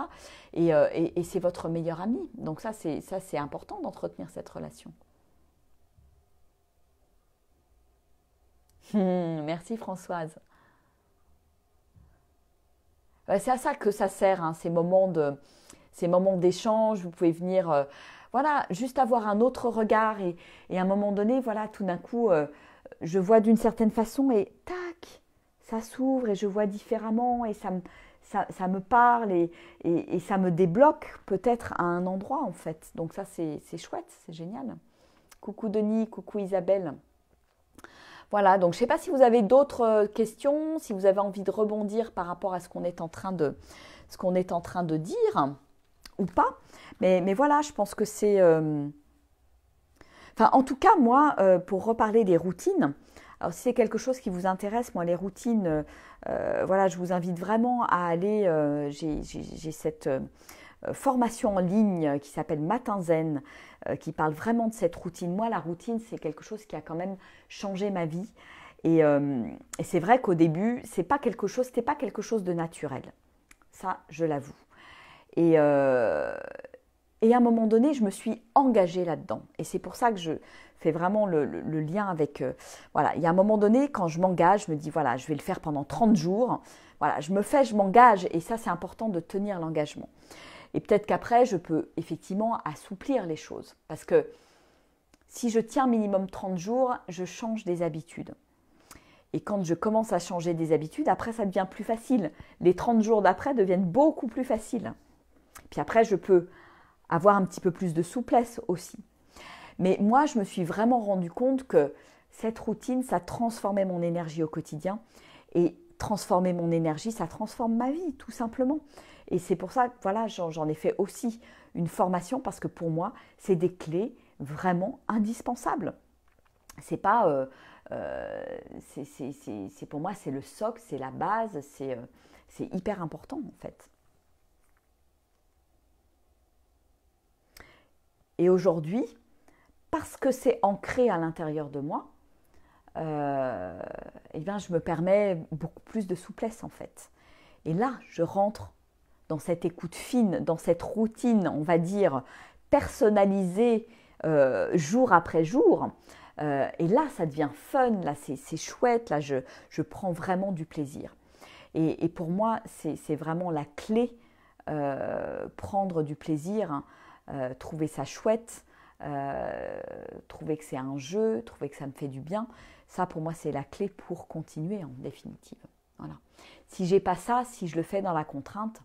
Euh, et, c'est votre meilleur ami. Donc ça, c'est important d'entretenir cette relation. Hum, merci Françoise. C'est à ça que ça sert, hein, ces moments de, ces moments d'échange. Vous pouvez venir euh, voilà, juste avoir un autre regard et, à un moment donné, voilà, tout d'un coup, euh, je vois d'une certaine façon et tac, ça s'ouvre et je vois différemment et ça me, ça, me parle et, ça me débloque peut-être à un endroit en fait. Donc ça, c'est chouette, c'est génial. Coucou Denis, coucou Isabelle. Voilà, donc je ne sais pas si vous avez d'autres euh, questions, si vous avez envie de rebondir par rapport à ce qu'on est ce qu'on est en train de dire ou pas. Mais, voilà, je pense que c'est... Euh, enfin, en tout cas, moi, euh, pour reparler des routines, alors si c'est quelque chose qui vous intéresse, moi les routines, euh, voilà, je vous invite vraiment à aller. J'ai cette formation en ligne qui s'appelle Matin Zen, qui parle vraiment de cette routine. Moi, la routine, c'est quelque chose qui a quand même changé ma vie. Et, et c'est vrai qu'au début, c'est pas quelque chose, c'était pas quelque chose de naturel. Ça, je l'avoue. Et et à un moment donné, je me suis engagée là-dedans. Et c'est pour ça que je fais vraiment le, lien avec... Euh, voilà, il y a un moment donné, quand je m'engage, je me dis, voilà, je vais le faire pendant 30 jours. Voilà, je me fais, je m'engage. Et ça, c'est important de tenir l'engagement. Et peut-être qu'après, je peux effectivement assouplir les choses. Parce que si je tiens minimum 30 jours, je change des habitudes. Et quand je commence à changer des habitudes, après, ça devient plus facile. Les 30 jours d'après deviennent beaucoup plus faciles. Puis après, je peux avoir un petit peu plus de souplesse aussi. Mais moi, je me suis vraiment rendu compte que cette routine, ça transformait mon énergie au quotidien. Et transformer mon énergie, ça transforme ma vie, tout simplement. Et c'est pour ça que voilà, j'en ai fait aussi une formation parce que pour moi, c'est des clés vraiment indispensables. C'est pas. Euh, euh, c'est pour moi, c'est le socle, c'est la base, c'est euh, hyper important en fait. Et aujourd'hui, parce que c'est ancré à l'intérieur de moi, euh, eh bien, je me permets beaucoup plus de souplesse en fait. Et là, je rentre dans cette écoute fine, dans cette routine, on va dire, personnalisée euh, jour après jour. Euh, et là, ça devient fun, là, c'est chouette, là, je, prends vraiment du plaisir. Et, pour moi, c'est vraiment la clé, euh, prendre du plaisir. Hein, euh, trouver ça chouette, euh, trouver que c'est un jeu, trouver que ça me fait du bien. Ça, pour moi, c'est la clé pour continuer en définitive. Voilà. Si j'ai pas ça, si je le fais dans la contrainte,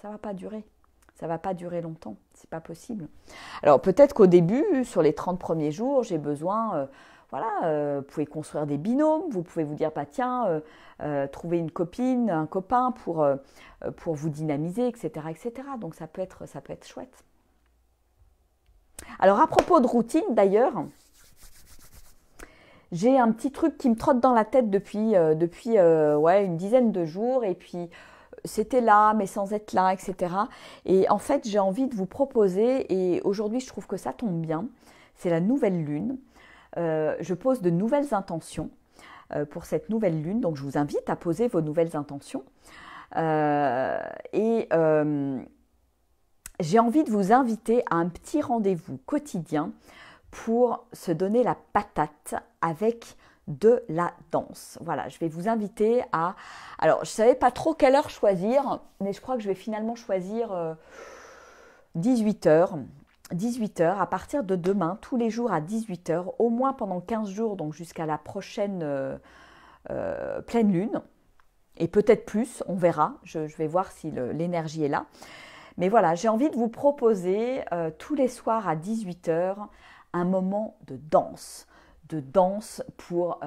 ça va pas durer. Ça va pas durer longtemps. C'est pas possible. Alors peut-être qu'au début, sur les 30 premiers jours, j'ai besoin euh, voilà, euh, vous pouvez construire des binômes, vous pouvez vous dire, bah tiens, euh, euh, trouver une copine, un copain pour, pour vous dynamiser, etc., etc. Donc ça peut être, ça peut être chouette. Alors à propos de routine d'ailleurs, j'ai un petit truc qui me trotte dans la tête depuis, depuis une dizaine de jours et puis c'était là, mais sans être là, etc. Et en fait, j'ai envie de vous proposer, et aujourd'hui je trouve que ça tombe bien, c'est la nouvelle lune. Euh, je pose de nouvelles intentions euh, pour cette nouvelle lune. Donc je vous invite à poser vos nouvelles intentions. Euh, et j'ai envie de vous inviter à un petit rendez-vous quotidien pour se donner la patate avec de la danse. Voilà, je vais vous inviter à... Alors, je ne savais pas trop quelle heure choisir, mais je crois que je vais finalement choisir 18h. 18h, à partir de demain, tous les jours à 18h, au moins pendant 15 jours, donc jusqu'à la prochaine euh, euh, pleine lune, et peut-être plus, on verra, je, vais voir si l'énergie est là. Mais voilà, j'ai envie de vous proposer euh, tous les soirs à 18h un moment de danse, de danse pour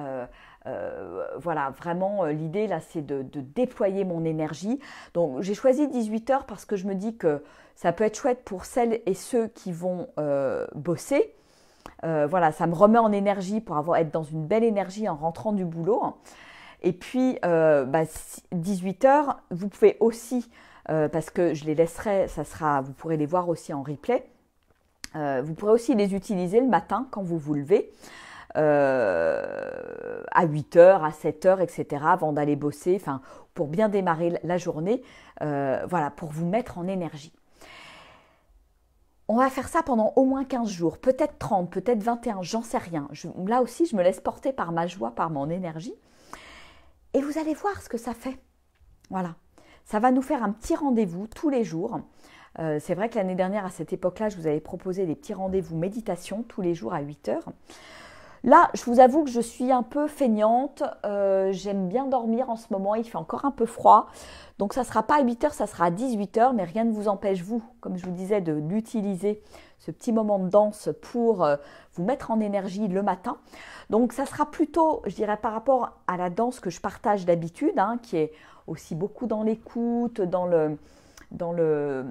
euh, voilà, vraiment, euh, l'idée là, c'est de, déployer mon énergie. Donc, j'ai choisi 18 heures parce que je me dis que ça peut être chouette pour celles et ceux qui vont euh, bosser. voilà, ça me remet en énergie pour avoir, être dans une belle énergie en rentrant du boulot. Et puis, 18 bah, h vous pouvez aussi, parce que je les laisserai, ça sera, vous pourrez les voir aussi en replay. vous pourrez aussi les utiliser le matin quand vous vous levez. Euh, à 8 heures, à 7 heures, etc., avant d'aller bosser, enfin, pour bien démarrer la journée, euh, voilà, pour vous mettre en énergie. On va faire ça pendant au moins 15 jours, peut-être 30, peut-être 21, j'en sais rien. là aussi, je me laisse porter par ma joie, par mon énergie. Et vous allez voir ce que ça fait. Voilà. Ça va nous faire un petit rendez-vous tous les jours. Euh, c'est vrai que l'année dernière, à cette époque-là, je vous avais proposé des petits rendez-vous méditation tous les jours à 8 heures. Là, je vous avoue que je suis un peu feignante. Euh, j'aime bien dormir en ce moment. Il fait encore un peu froid. Donc, ça ne sera pas à 8h, ça sera à 18h. Mais rien ne vous empêche, vous, comme je vous disais, d'utiliser ce petit moment de danse pour euh, vous mettre en énergie le matin. Donc, ça sera plutôt, je dirais, par rapport à la danse que je partage d'habitude, hein, qui est aussi beaucoup dans l'écoute, dans le dans le,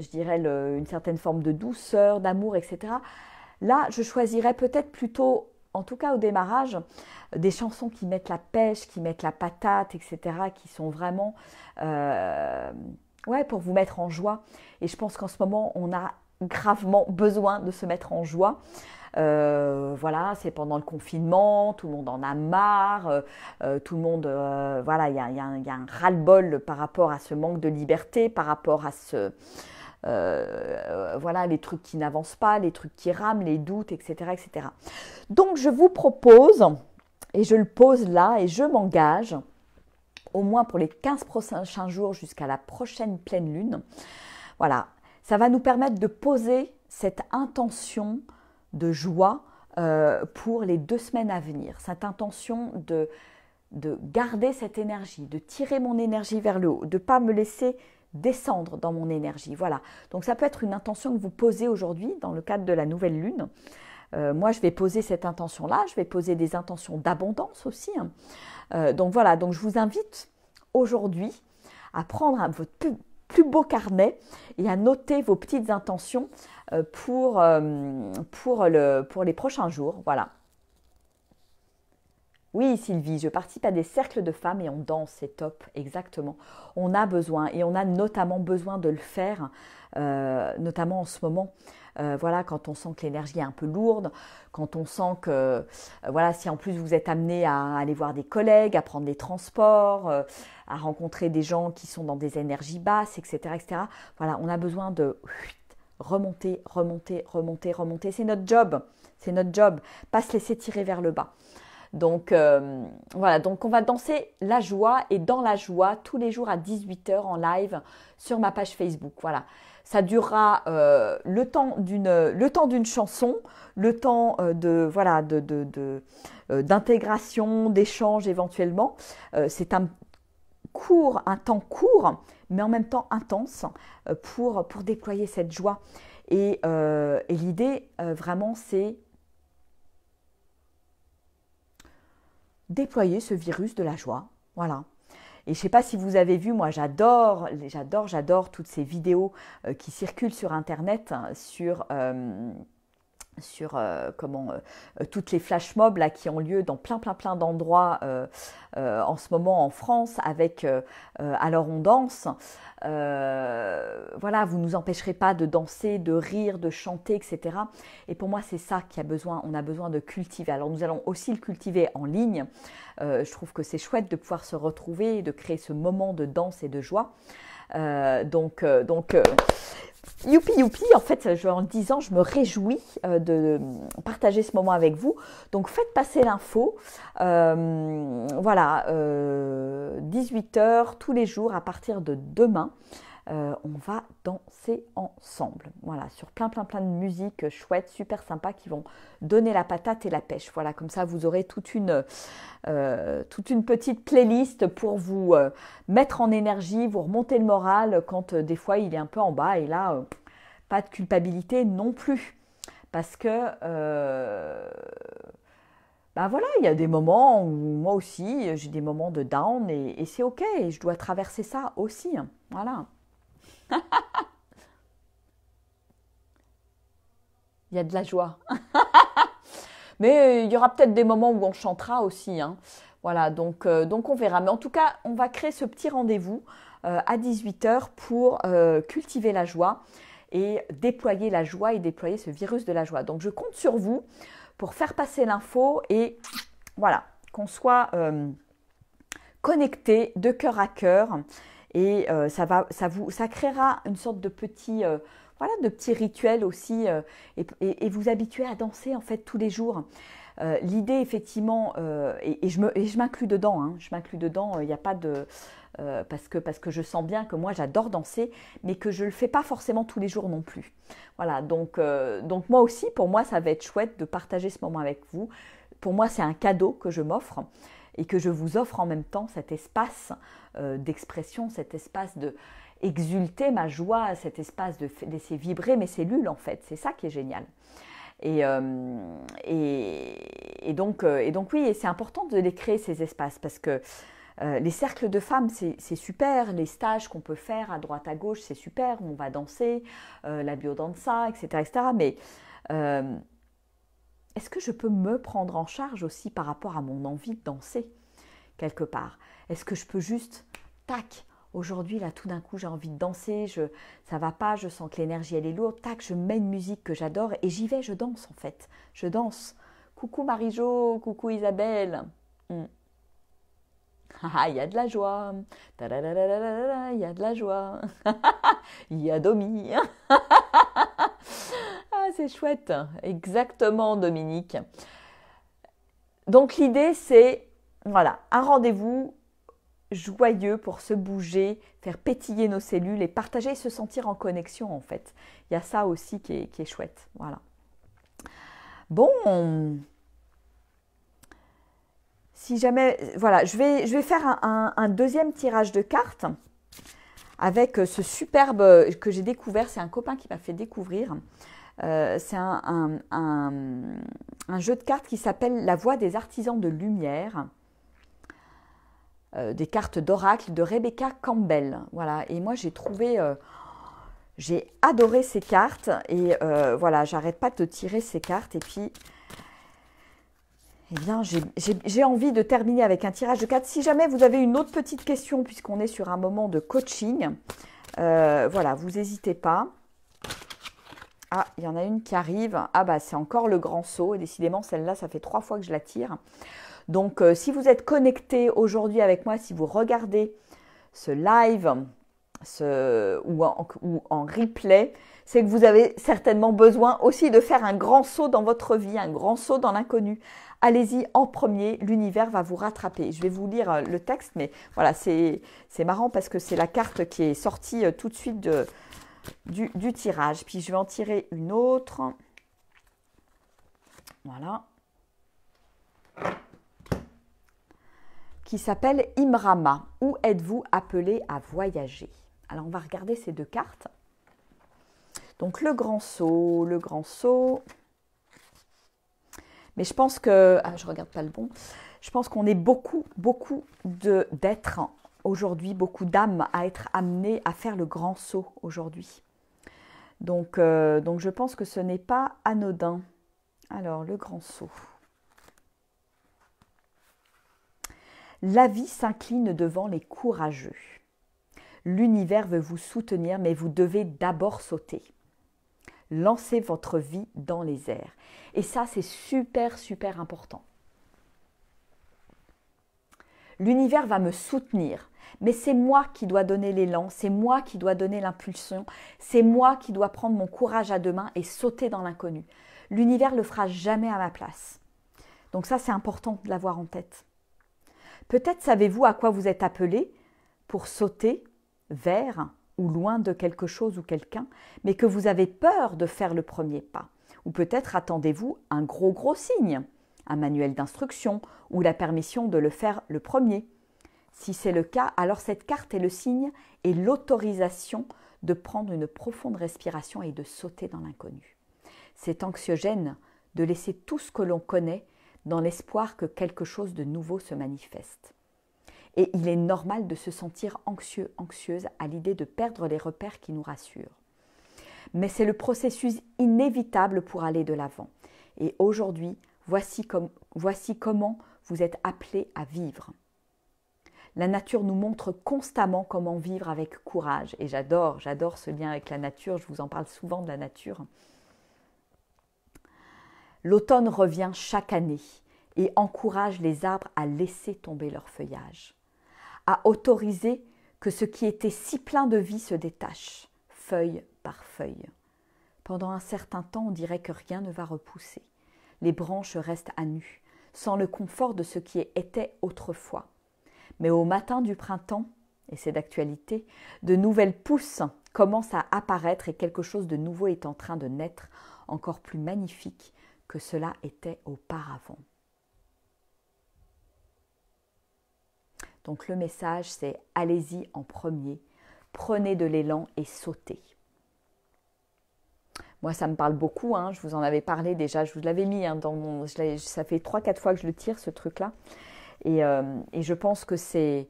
je dirais, une certaine forme de douceur, d'amour, etc. Là, je choisirais peut-être plutôt en tout cas au démarrage, euh, des chansons qui mettent la pêche, qui mettent la patate, etc., qui sont vraiment euh, ouais, pour vous mettre en joie. Et je pense qu'en ce moment, on a gravement besoin de se mettre en joie. Euh, voilà, c'est pendant le confinement, tout le monde en a marre, tout le monde, voilà, il y a, un ras-le-bol par rapport à ce manque de liberté, par rapport à ce, euh, euh, voilà, les trucs qui n'avancent pas, les trucs qui rament, les doutes, etc., etc. Donc je vous propose, et je le pose là, et je m'engage, au moins pour les 15 prochains jours jusqu'à la prochaine pleine lune, voilà, ça va nous permettre de poser cette intention de joie euh, pour les deux semaines à venir, cette intention de de garder cette énergie, de tirer mon énergie vers le haut, de ne pas me laisser descendre dans mon énergie. Voilà. Donc ça peut être une intention que vous posez aujourd'hui dans le cadre de la nouvelle lune. Euh, moi, je vais poser cette intention-là. Je vais poser des intentions d'abondance aussi. Hein. Euh, donc voilà. Donc je vous invite aujourd'hui à prendre votre plus, beau carnet et à noter vos petites intentions euh, pour, pour, le, pour les prochains jours. Voilà. Oui, Sylvie, je participe à des cercles de femmes et on danse, c'est top, exactement. On a besoin et on a notamment besoin de le faire, euh, notamment en ce moment. Euh, voilà, quand on sent que l'énergie est un peu lourde, quand on sent que, euh, voilà, si en plus vous êtes amené à aller voir des collègues, à prendre des transports, à rencontrer des gens qui sont dans des énergies basses, etc., etc. Voilà, on a besoin de remonter, remonter, remonter, remonter. C'est notre job, c'est notre job. Pas se laisser tirer vers le bas. Donc euh, voilà, donc on va danser la joie et dans la joie tous les jours à 18h en live sur ma page Facebook. Voilà. Ça durera euh, le temps d'une chanson, le temps euh, de voilà d'intégration, de, d'échange éventuellement. C'est un court, un temps court, mais en même temps intense pour, pour déployer cette joie. et l'idée vraiment c'est déployer ce virus de la joie. Voilà. Et je ne sais pas si vous avez vu, moi j'adore, j'adore, j'adore toutes ces vidéos euh, qui circulent sur Internet hein, sur... Euh, sur euh, comment euh, euh, toutes les flash mobs là, qui ont lieu dans plein plein plein d'endroits en ce moment en France avec alors on danse voilà vous nous empêcherez pas de danser de rire de chanter etc et pour moi c'est ça qui a besoin on a besoin de cultiver alors nous allons aussi le cultiver en ligne je trouve que c'est chouette de pouvoir se retrouver et de créer ce moment de danse et de joie euh, donc, euh, donc euh, Youpi youpi, en fait, en le disant, je me réjouis de partager ce moment avec vous. Donc faites passer l'info. voilà, 18h tous les jours à partir de demain. Euh, on va danser ensemble. Voilà, sur plein plein plein de musiques chouettes, super sympa qui vont donner la patate et la pêche. Voilà, comme ça vous aurez toute une, euh, toute une petite playlist pour vous euh, mettre en énergie, vous remonter le moral quand des fois il est un peu en bas et là, pas de culpabilité non plus. Parce que ben voilà, il y a des moments où moi aussi, j'ai des moments de down et, c'est ok, je dois traverser ça aussi. Hein. Voilà. Il y a de la joie. Mais euh, il y aura peut-être des moments où on chantera aussi. Hein. Voilà, donc, euh, donc on verra. Mais en tout cas, on va créer ce petit rendez-vous euh, à 18h pour cultiver la joie et déployer la joie et déployer ce virus de la joie. Donc je compte sur vous pour faire passer l'info et voilà, qu'on soit connectés de cœur à cœur et euh, ça, va, ça, vous, ça créera une sorte de petit, euh, voilà, de petit rituel aussi euh, et, vous habituez à danser en fait tous les jours. L'idée effectivement, et, je m'inclus dedans, hein, je m'inclus dedans, il n'y a pas de... parce, que, parce que je sens bien que moi j'adore danser, mais que je ne le fais pas forcément tous les jours non plus. Voilà, donc, donc moi aussi, pour moi, ça va être chouette de partager ce moment avec vous. Pour moi, c'est un cadeau que je m'offre et que je vous offre en même temps cet espace euh, d'expression, cet espace de exulter ma joie, cet espace de laisser vibrer mes cellules en fait. C'est ça qui est génial. Et, euh, donc, euh, et donc oui, c'est important de les créer ces espaces parce que les cercles de femmes, c'est super, les stages qu'on peut faire à droite à gauche, c'est super, on va danser, la biodanza, etc., etc. Mais est-ce que je peux me prendre en charge aussi par rapport à mon envie de danser quelque part est-ce que je peux juste, tac, aujourd'hui là tout d'un coup j'ai envie de danser, je, ça va pas, je sens que l'énergie elle est lourde, tac, je mets une musique que j'adore et j'y vais, je danse en fait, je danse. Coucou Marie-Jo, coucou Isabelle. Hmm. Ah, il y a de la joie. Il y a de la joie. Il y a Domi. ah, c'est chouette. Exactement, Dominique. Donc l'idée, c'est voilà, un rendez-vous joyeux pour se bouger, faire pétiller nos cellules et partager et se sentir en connexion en fait. Il y a ça aussi qui est, chouette. Voilà. Bon, si jamais, voilà, je vais, je vais faire un, deuxième tirage de cartes avec ce superbe que j'ai découvert. C'est un copain qui m'a fait découvrir. Euh, c'est un, un, jeu de cartes qui s'appelle La Voix des artisans de lumière. Euh, des cartes d'oracle de Rebecca Campbell. Voilà, et moi j'ai trouvé, euh, j'ai adoré ces cartes et euh, voilà, j'arrête pas de tirer ces cartes et puis. Eh bien, j'ai envie de terminer avec un tirage de cartes. Si jamais vous avez une autre petite question, puisqu'on est sur un moment de coaching, voilà, vous n'hésitez pas. Ah, il y en a une qui arrive. Ah bah c'est encore le grand saut. Et décidément, celle-là, ça fait trois fois que je la tire. Donc euh, si vous êtes connecté aujourd'hui avec moi, si vous regardez ce live ou, en, replay, c'est que vous avez certainement besoin aussi de faire un grand saut dans votre vie, un grand saut dans l'inconnu. Allez-y en premier, l'univers va vous rattraper. Je vais vous lire euh, le texte, mais voilà, c'est marrant parce que c'est la carte qui est sortie euh, tout de suite du, tirage. Puis je vais en tirer une autre. Voilà qui s'appelle Imrama. Où êtes-vous appelé à voyager Alors on va regarder ces deux cartes. Donc le grand saut, le grand saut. Mais je pense que... Ah, je regarde pas le bon. Je pense qu'on est beaucoup, beaucoup d'êtres aujourd'hui, beaucoup d'âmes à être amenées à faire le grand saut aujourd'hui. Donc, euh, donc je pense que ce n'est pas anodin. Alors, le grand saut. La vie s'incline devant les courageux. L'univers veut vous soutenir, mais vous devez d'abord sauter. Lancez votre vie dans les airs. Et ça, c'est super, super important. L'univers va me soutenir, mais c'est moi qui dois donner l'élan, c'est moi qui dois donner l'impulsion, c'est moi qui dois prendre mon courage à deux mains et sauter dans l'inconnu. L'univers ne le fera jamais à ma place. Donc ça, c'est important de l'avoir en tête. Peut-être savez-vous à quoi vous êtes appelé pour sauter vers ou loin de quelque chose ou quelqu'un, mais que vous avez peur de faire le premier pas. Ou peut-être attendez-vous un gros gros signe, un manuel d'instruction ou la permission de le faire le premier. Si c'est le cas, alors cette carte est le signe et l'autorisation de prendre une profonde respiration et de sauter dans l'inconnu. C'est anxiogène de laisser tout ce que l'on connaît dans l'espoir que quelque chose de nouveau se manifeste. Et il est normal de se sentir anxieux, anxieuse à l'idée de perdre les repères qui nous rassurent. Mais c'est le processus inévitable pour aller de l'avant. Et aujourd'hui, voici, comment vous êtes appelés à vivre. La nature nous montre constamment comment vivre avec courage. Et j'adore, j'adore ce lien avec la nature. Je vous en parle souvent de la nature. L'automne revient chaque année et encourage les arbres à laisser tomber leur feuillage, à autoriser que ce qui était si plein de vie se détache, feuille par feuille. Pendant un certain temps, on dirait que rien ne va repousser. Les branches restent à nu, sans le confort de ce qui était autrefois. Mais au matin du printemps, et c'est d'actualité, de nouvelles pousses commencent à apparaître et quelque chose de nouveau est en train de naître, encore plus magnifique, que cela était auparavant. Donc le message, c'est allez-y en premier, prenez de l'élan et sautez. Moi, ça me parle beaucoup, hein, je vous en avais parlé déjà, je vous l'avais mis, hein, dans mon, ça fait 3-4 fois que je le tire, ce truc-là. Et, euh, et, je pense que c'est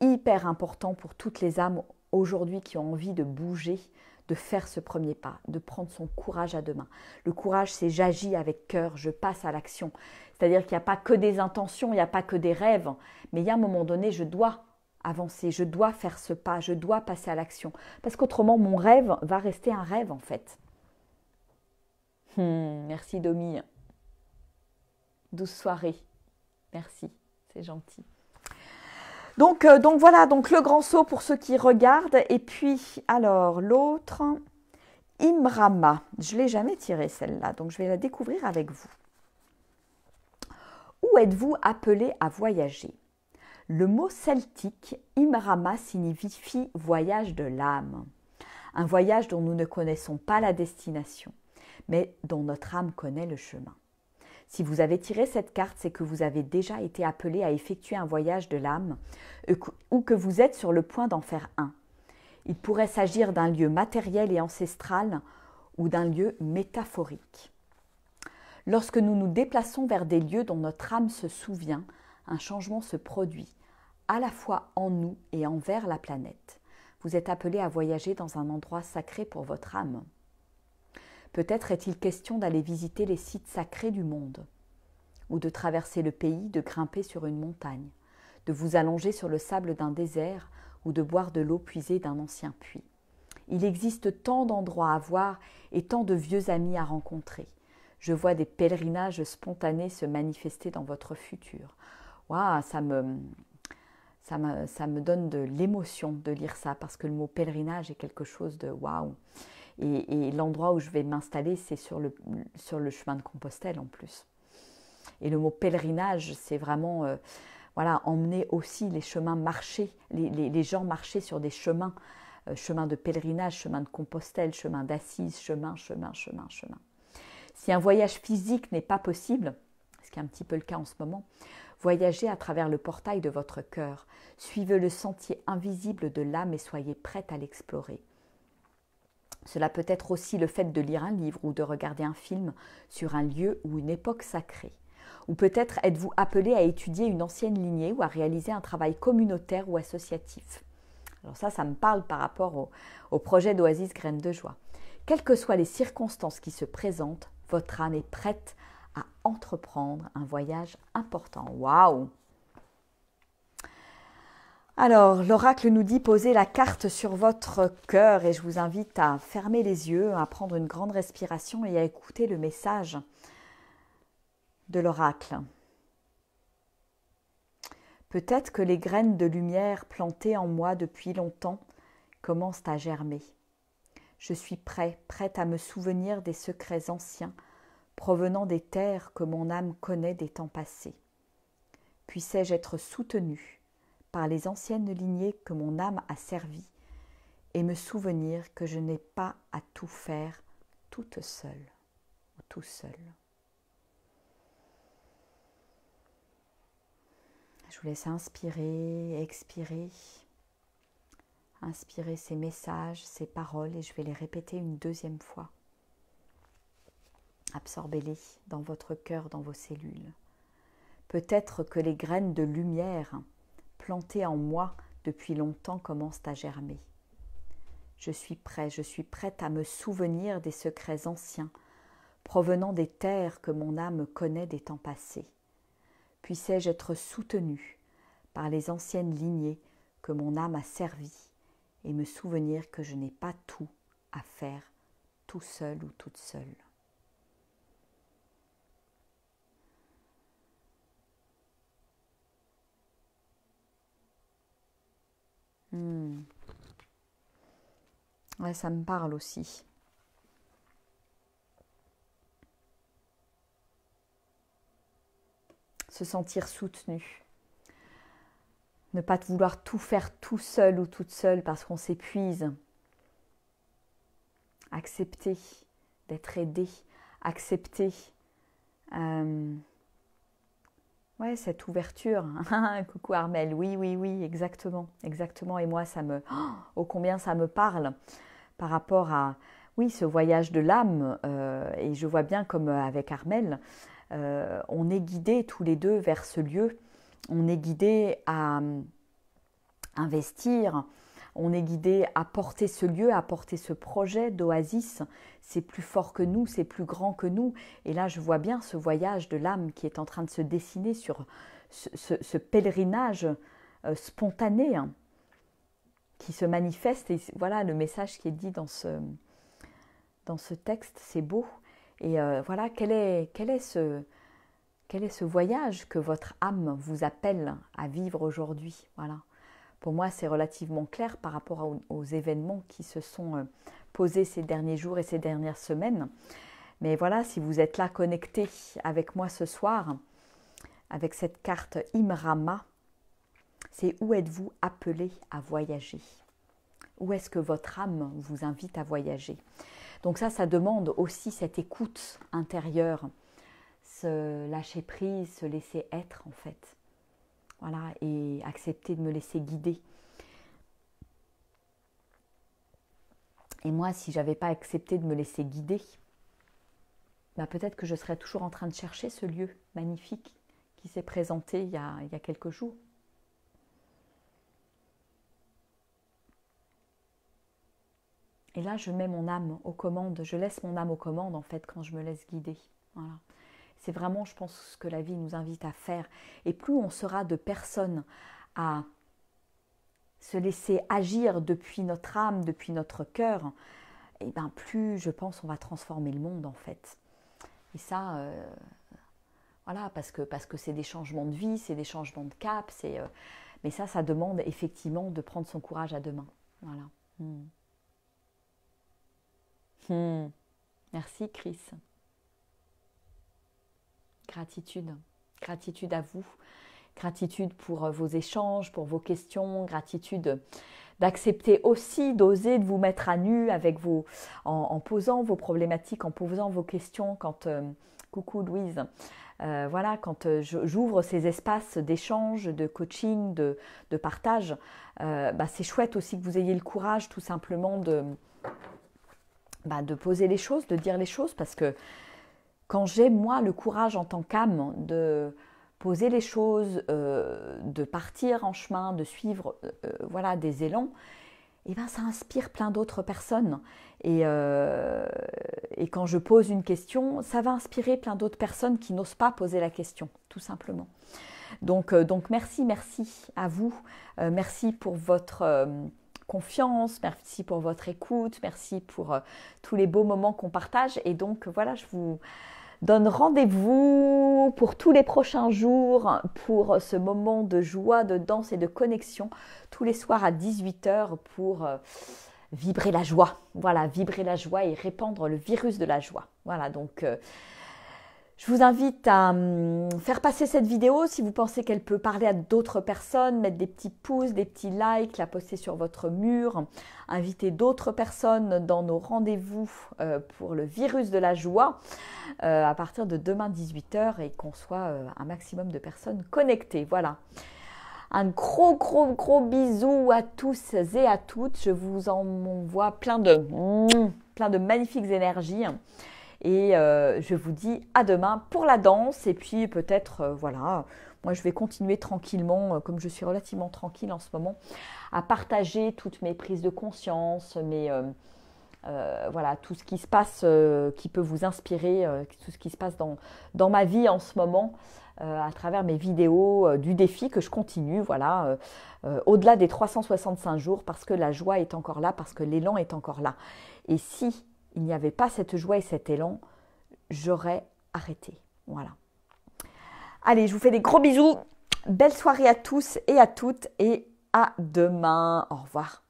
hyper important pour toutes les âmes aujourd'hui qui ont envie de bouger, de faire ce premier pas, de prendre son courage à deux mains. Le courage, c'est j'agis avec cœur, je passe à l'action. C'est-à-dire qu'il n'y a pas que des intentions, il n'y a pas que des rêves, mais il y a un moment donné, je dois avancer, je dois faire ce pas, je dois passer à l'action. Parce qu'autrement, mon rêve va rester un rêve en fait. Hmm, merci Domi. Douce soirée. Merci, c'est gentil. Euh, donc, voilà, donc le grand saut pour ceux qui regardent. Et puis, alors, l'autre, Imrama. Je ne l'ai jamais tirée celle-là, donc je vais la découvrir avec vous. Où êtes-vous appelé à voyager Le mot celtique Imrama signifie voyage de l'âme. Un voyage dont nous ne connaissons pas la destination, mais dont notre âme connaît le chemin. Si vous avez tiré cette carte, c'est que vous avez déjà été appelé à effectuer un voyage de l'âme euh, ou que vous êtes sur le point d'en faire un. Il pourrait s'agir d'un lieu matériel et ancestral ou d'un lieu métaphorique. Lorsque nous nous déplaçons vers des lieux dont notre âme se souvient, un changement se produit, à la fois en nous et envers la planète. Vous êtes appelé à voyager dans un endroit sacré pour votre âme. Peut-être est-il question d'aller visiter les sites sacrés du monde, ou de traverser le pays, de grimper sur une montagne, de vous allonger sur le sable d'un désert, ou de boire de l'eau puisée d'un ancien puits. Il existe tant d'endroits à voir et tant de vieux amis à rencontrer. Je vois des pèlerinages spontanés se manifester dans votre futur. Waouh, ça me, ça me, ça me donne de l'émotion de lire ça parce que le mot pèlerinage est quelque chose de waouh. Et, l'endroit où je vais m'installer, c'est sur le, sur le chemin de Compostelle en plus. Et le mot pèlerinage, c'est vraiment euh, voilà, emmener aussi les chemins marchés, les, gens marcher sur des chemins, euh, chemin de pèlerinage, chemin de Compostelle, chemin d'assises, chemin, chemin, chemin, chemin. Si un voyage physique n'est pas possible, ce qui est un petit peu le cas en ce moment, voyagez à travers le portail de votre cœur, suivez le sentier invisible de l'âme et soyez prête à l'explorer. Cela peut être aussi le fait de lire un livre ou de regarder un film sur un lieu ou une époque sacrée. Ou peut-être êtes-vous appelé à étudier une ancienne lignée ou à réaliser un travail communautaire ou associatif. Alors ça, ça me parle par rapport au, projet d'Oasis Graines de Joie. Quelles que soient les circonstances qui se présentent, votre âme est prête à entreprendre un voyage important. Waouh alors, l'oracle nous dit posez la carte sur votre cœur et je vous invite à fermer les yeux, à prendre une grande respiration et à écouter le message de l'oracle. Peut-être que les graines de lumière plantées en moi depuis longtemps commencent à germer. Je suis prêt, prête à me souvenir des secrets anciens provenant des terres que mon âme connaît des temps passés. Puissais-je être soutenu par les anciennes lignées que mon âme a servies, et me souvenir que je n'ai pas à tout faire toute seule ou tout seul. Je vous laisse inspirer, expirer, inspirer ces messages, ces paroles, et je vais les répéter une deuxième fois. Absorbez-les dans votre cœur, dans vos cellules. Peut-être que les graines de lumière plantées en moi depuis longtemps commencent à germer. Je suis prêt, je suis prête à me souvenir des secrets anciens, provenant des terres que mon âme connaît des temps passés. Puissais-je être soutenue par les anciennes lignées que mon âme a servies et me souvenir que je n'ai pas tout à faire tout seul ou toute seule. Hmm. ça me parle aussi. Se sentir soutenu. Ne pas vouloir tout faire tout seul ou toute seule parce qu'on s'épuise. Accepter d'être aidé. Accepter. Euh, Ouais, cette ouverture. Coucou Armel. Oui, oui, oui, exactement, exactement. Et moi, ça me, oh, combien ça me parle par rapport à, oui, ce voyage de l'âme. Euh, et je vois bien comme euh, avec Armel, euh, on est guidés tous les deux vers ce lieu. On est guidés à hum, investir on est guidé à porter ce lieu, à porter ce projet d'oasis. C'est plus fort que nous, c'est plus grand que nous. Et là, je vois bien ce voyage de l'âme qui est en train de se dessiner sur ce, pèlerinage euh, spontané hein, qui se manifeste. Et voilà le message qui est dit dans ce, dans ce texte. C'est beau. Et euh, voilà, quel est, quel est ce, quel est ce voyage que votre âme vous appelle à vivre aujourd'hui Voilà. Pour moi, c'est relativement clair par rapport aux, événements qui se sont euh, posés ces derniers jours et ces dernières semaines. Mais voilà, si vous êtes là connecté avec moi ce soir, avec cette carte Imrama, c'est où êtes-vous appelé à voyager Où est-ce que votre âme vous invite à voyager Donc ça, ça demande aussi cette écoute intérieure, se lâcher prise, se laisser être en fait. Voilà, et accepter de me laisser guider. Et moi, si j'avais pas accepté de me laisser guider, bah, peut-être que je serais toujours en train de chercher ce lieu magnifique qui s'est présenté il y, a, il y a quelques jours. Et là, je mets mon âme aux commandes, je laisse mon âme aux commandes en fait quand je me laisse guider. Voilà. C'est vraiment, je pense, ce que la vie nous invite à faire. Et plus on sera de personnes à se laisser agir depuis notre âme, depuis notre cœur, et eh ben plus, je pense, on va transformer le monde en fait. Et ça, euh, voilà, parce que parce que c'est des changements de vie, c'est des changements de cap, euh, mais ça, ça demande effectivement de prendre son courage à deux mains. Voilà. Hmm. Hmm. Merci, Chris. Gratitude. Gratitude à vous. Gratitude pour euh, vos échanges, pour vos questions. Gratitude d'accepter aussi, d'oser, de vous mettre à nu avec vos, en, posant vos problématiques, en posant vos questions. Quand euh, coucou Louise, euh, voilà, quand j'ouvre ces espaces d'échange, de coaching, de, partage, bah, c'est chouette aussi que vous ayez le courage, tout simplement, de bah, poser les choses, de dire les choses, parce que quand j'ai moi le courage en tant qu'âme de poser les choses, euh, de partir en chemin, de suivre euh, euh, voilà des élans, et eh ben ça inspire plein d'autres personnes. Et, quand je pose une question, ça va inspirer plein d'autres personnes qui n'osent pas poser la question, tout simplement. Donc, donc merci, merci à vous, merci pour votre confiance, merci pour votre écoute, merci pour tous les beaux moments qu'on partage. Et donc voilà, je vous, donne rendez-vous pour tous les prochains jours, pour ce moment de joie, de danse et de connexion, tous les soirs à 18h pour euh, vibrer la joie. Voilà, vibrer la joie et répandre le virus de la joie. Voilà, donc euh, je vous invite à hum, faire passer cette vidéo si vous pensez qu'elle peut parler à d'autres personnes, mettre des petits pouces, des petits likes, la poster sur votre mur, inviter d'autres personnes dans nos rendez-vous euh, pour le virus de la joie euh, à partir de demain 18h et qu'on soit euh, un maximum de personnes connectées. Voilà. Un gros, gros, gros bisou à tous et à toutes. Je vous envoie plein de, hmm, plein de magnifiques énergies. Et euh, je vous dis à demain pour la danse. Et puis peut-être, euh, voilà, moi je vais continuer tranquillement, euh, comme je suis relativement tranquille en ce moment, à partager toutes mes prises de conscience, mes... voilà, tout ce qui se passe, qui peut vous inspirer, tout ce qui se passe dans ma vie en ce moment, à travers mes vidéos du défi que je continue, voilà, au-delà des 365 jours, parce que la joie est encore là, parce que l'élan est encore là. Et si il n'y avait pas cette joie et cet élan, j'aurais arrêté. Voilà. Allez, je vous fais des gros bisous. Belle soirée à tous et à toutes et à demain. Au revoir.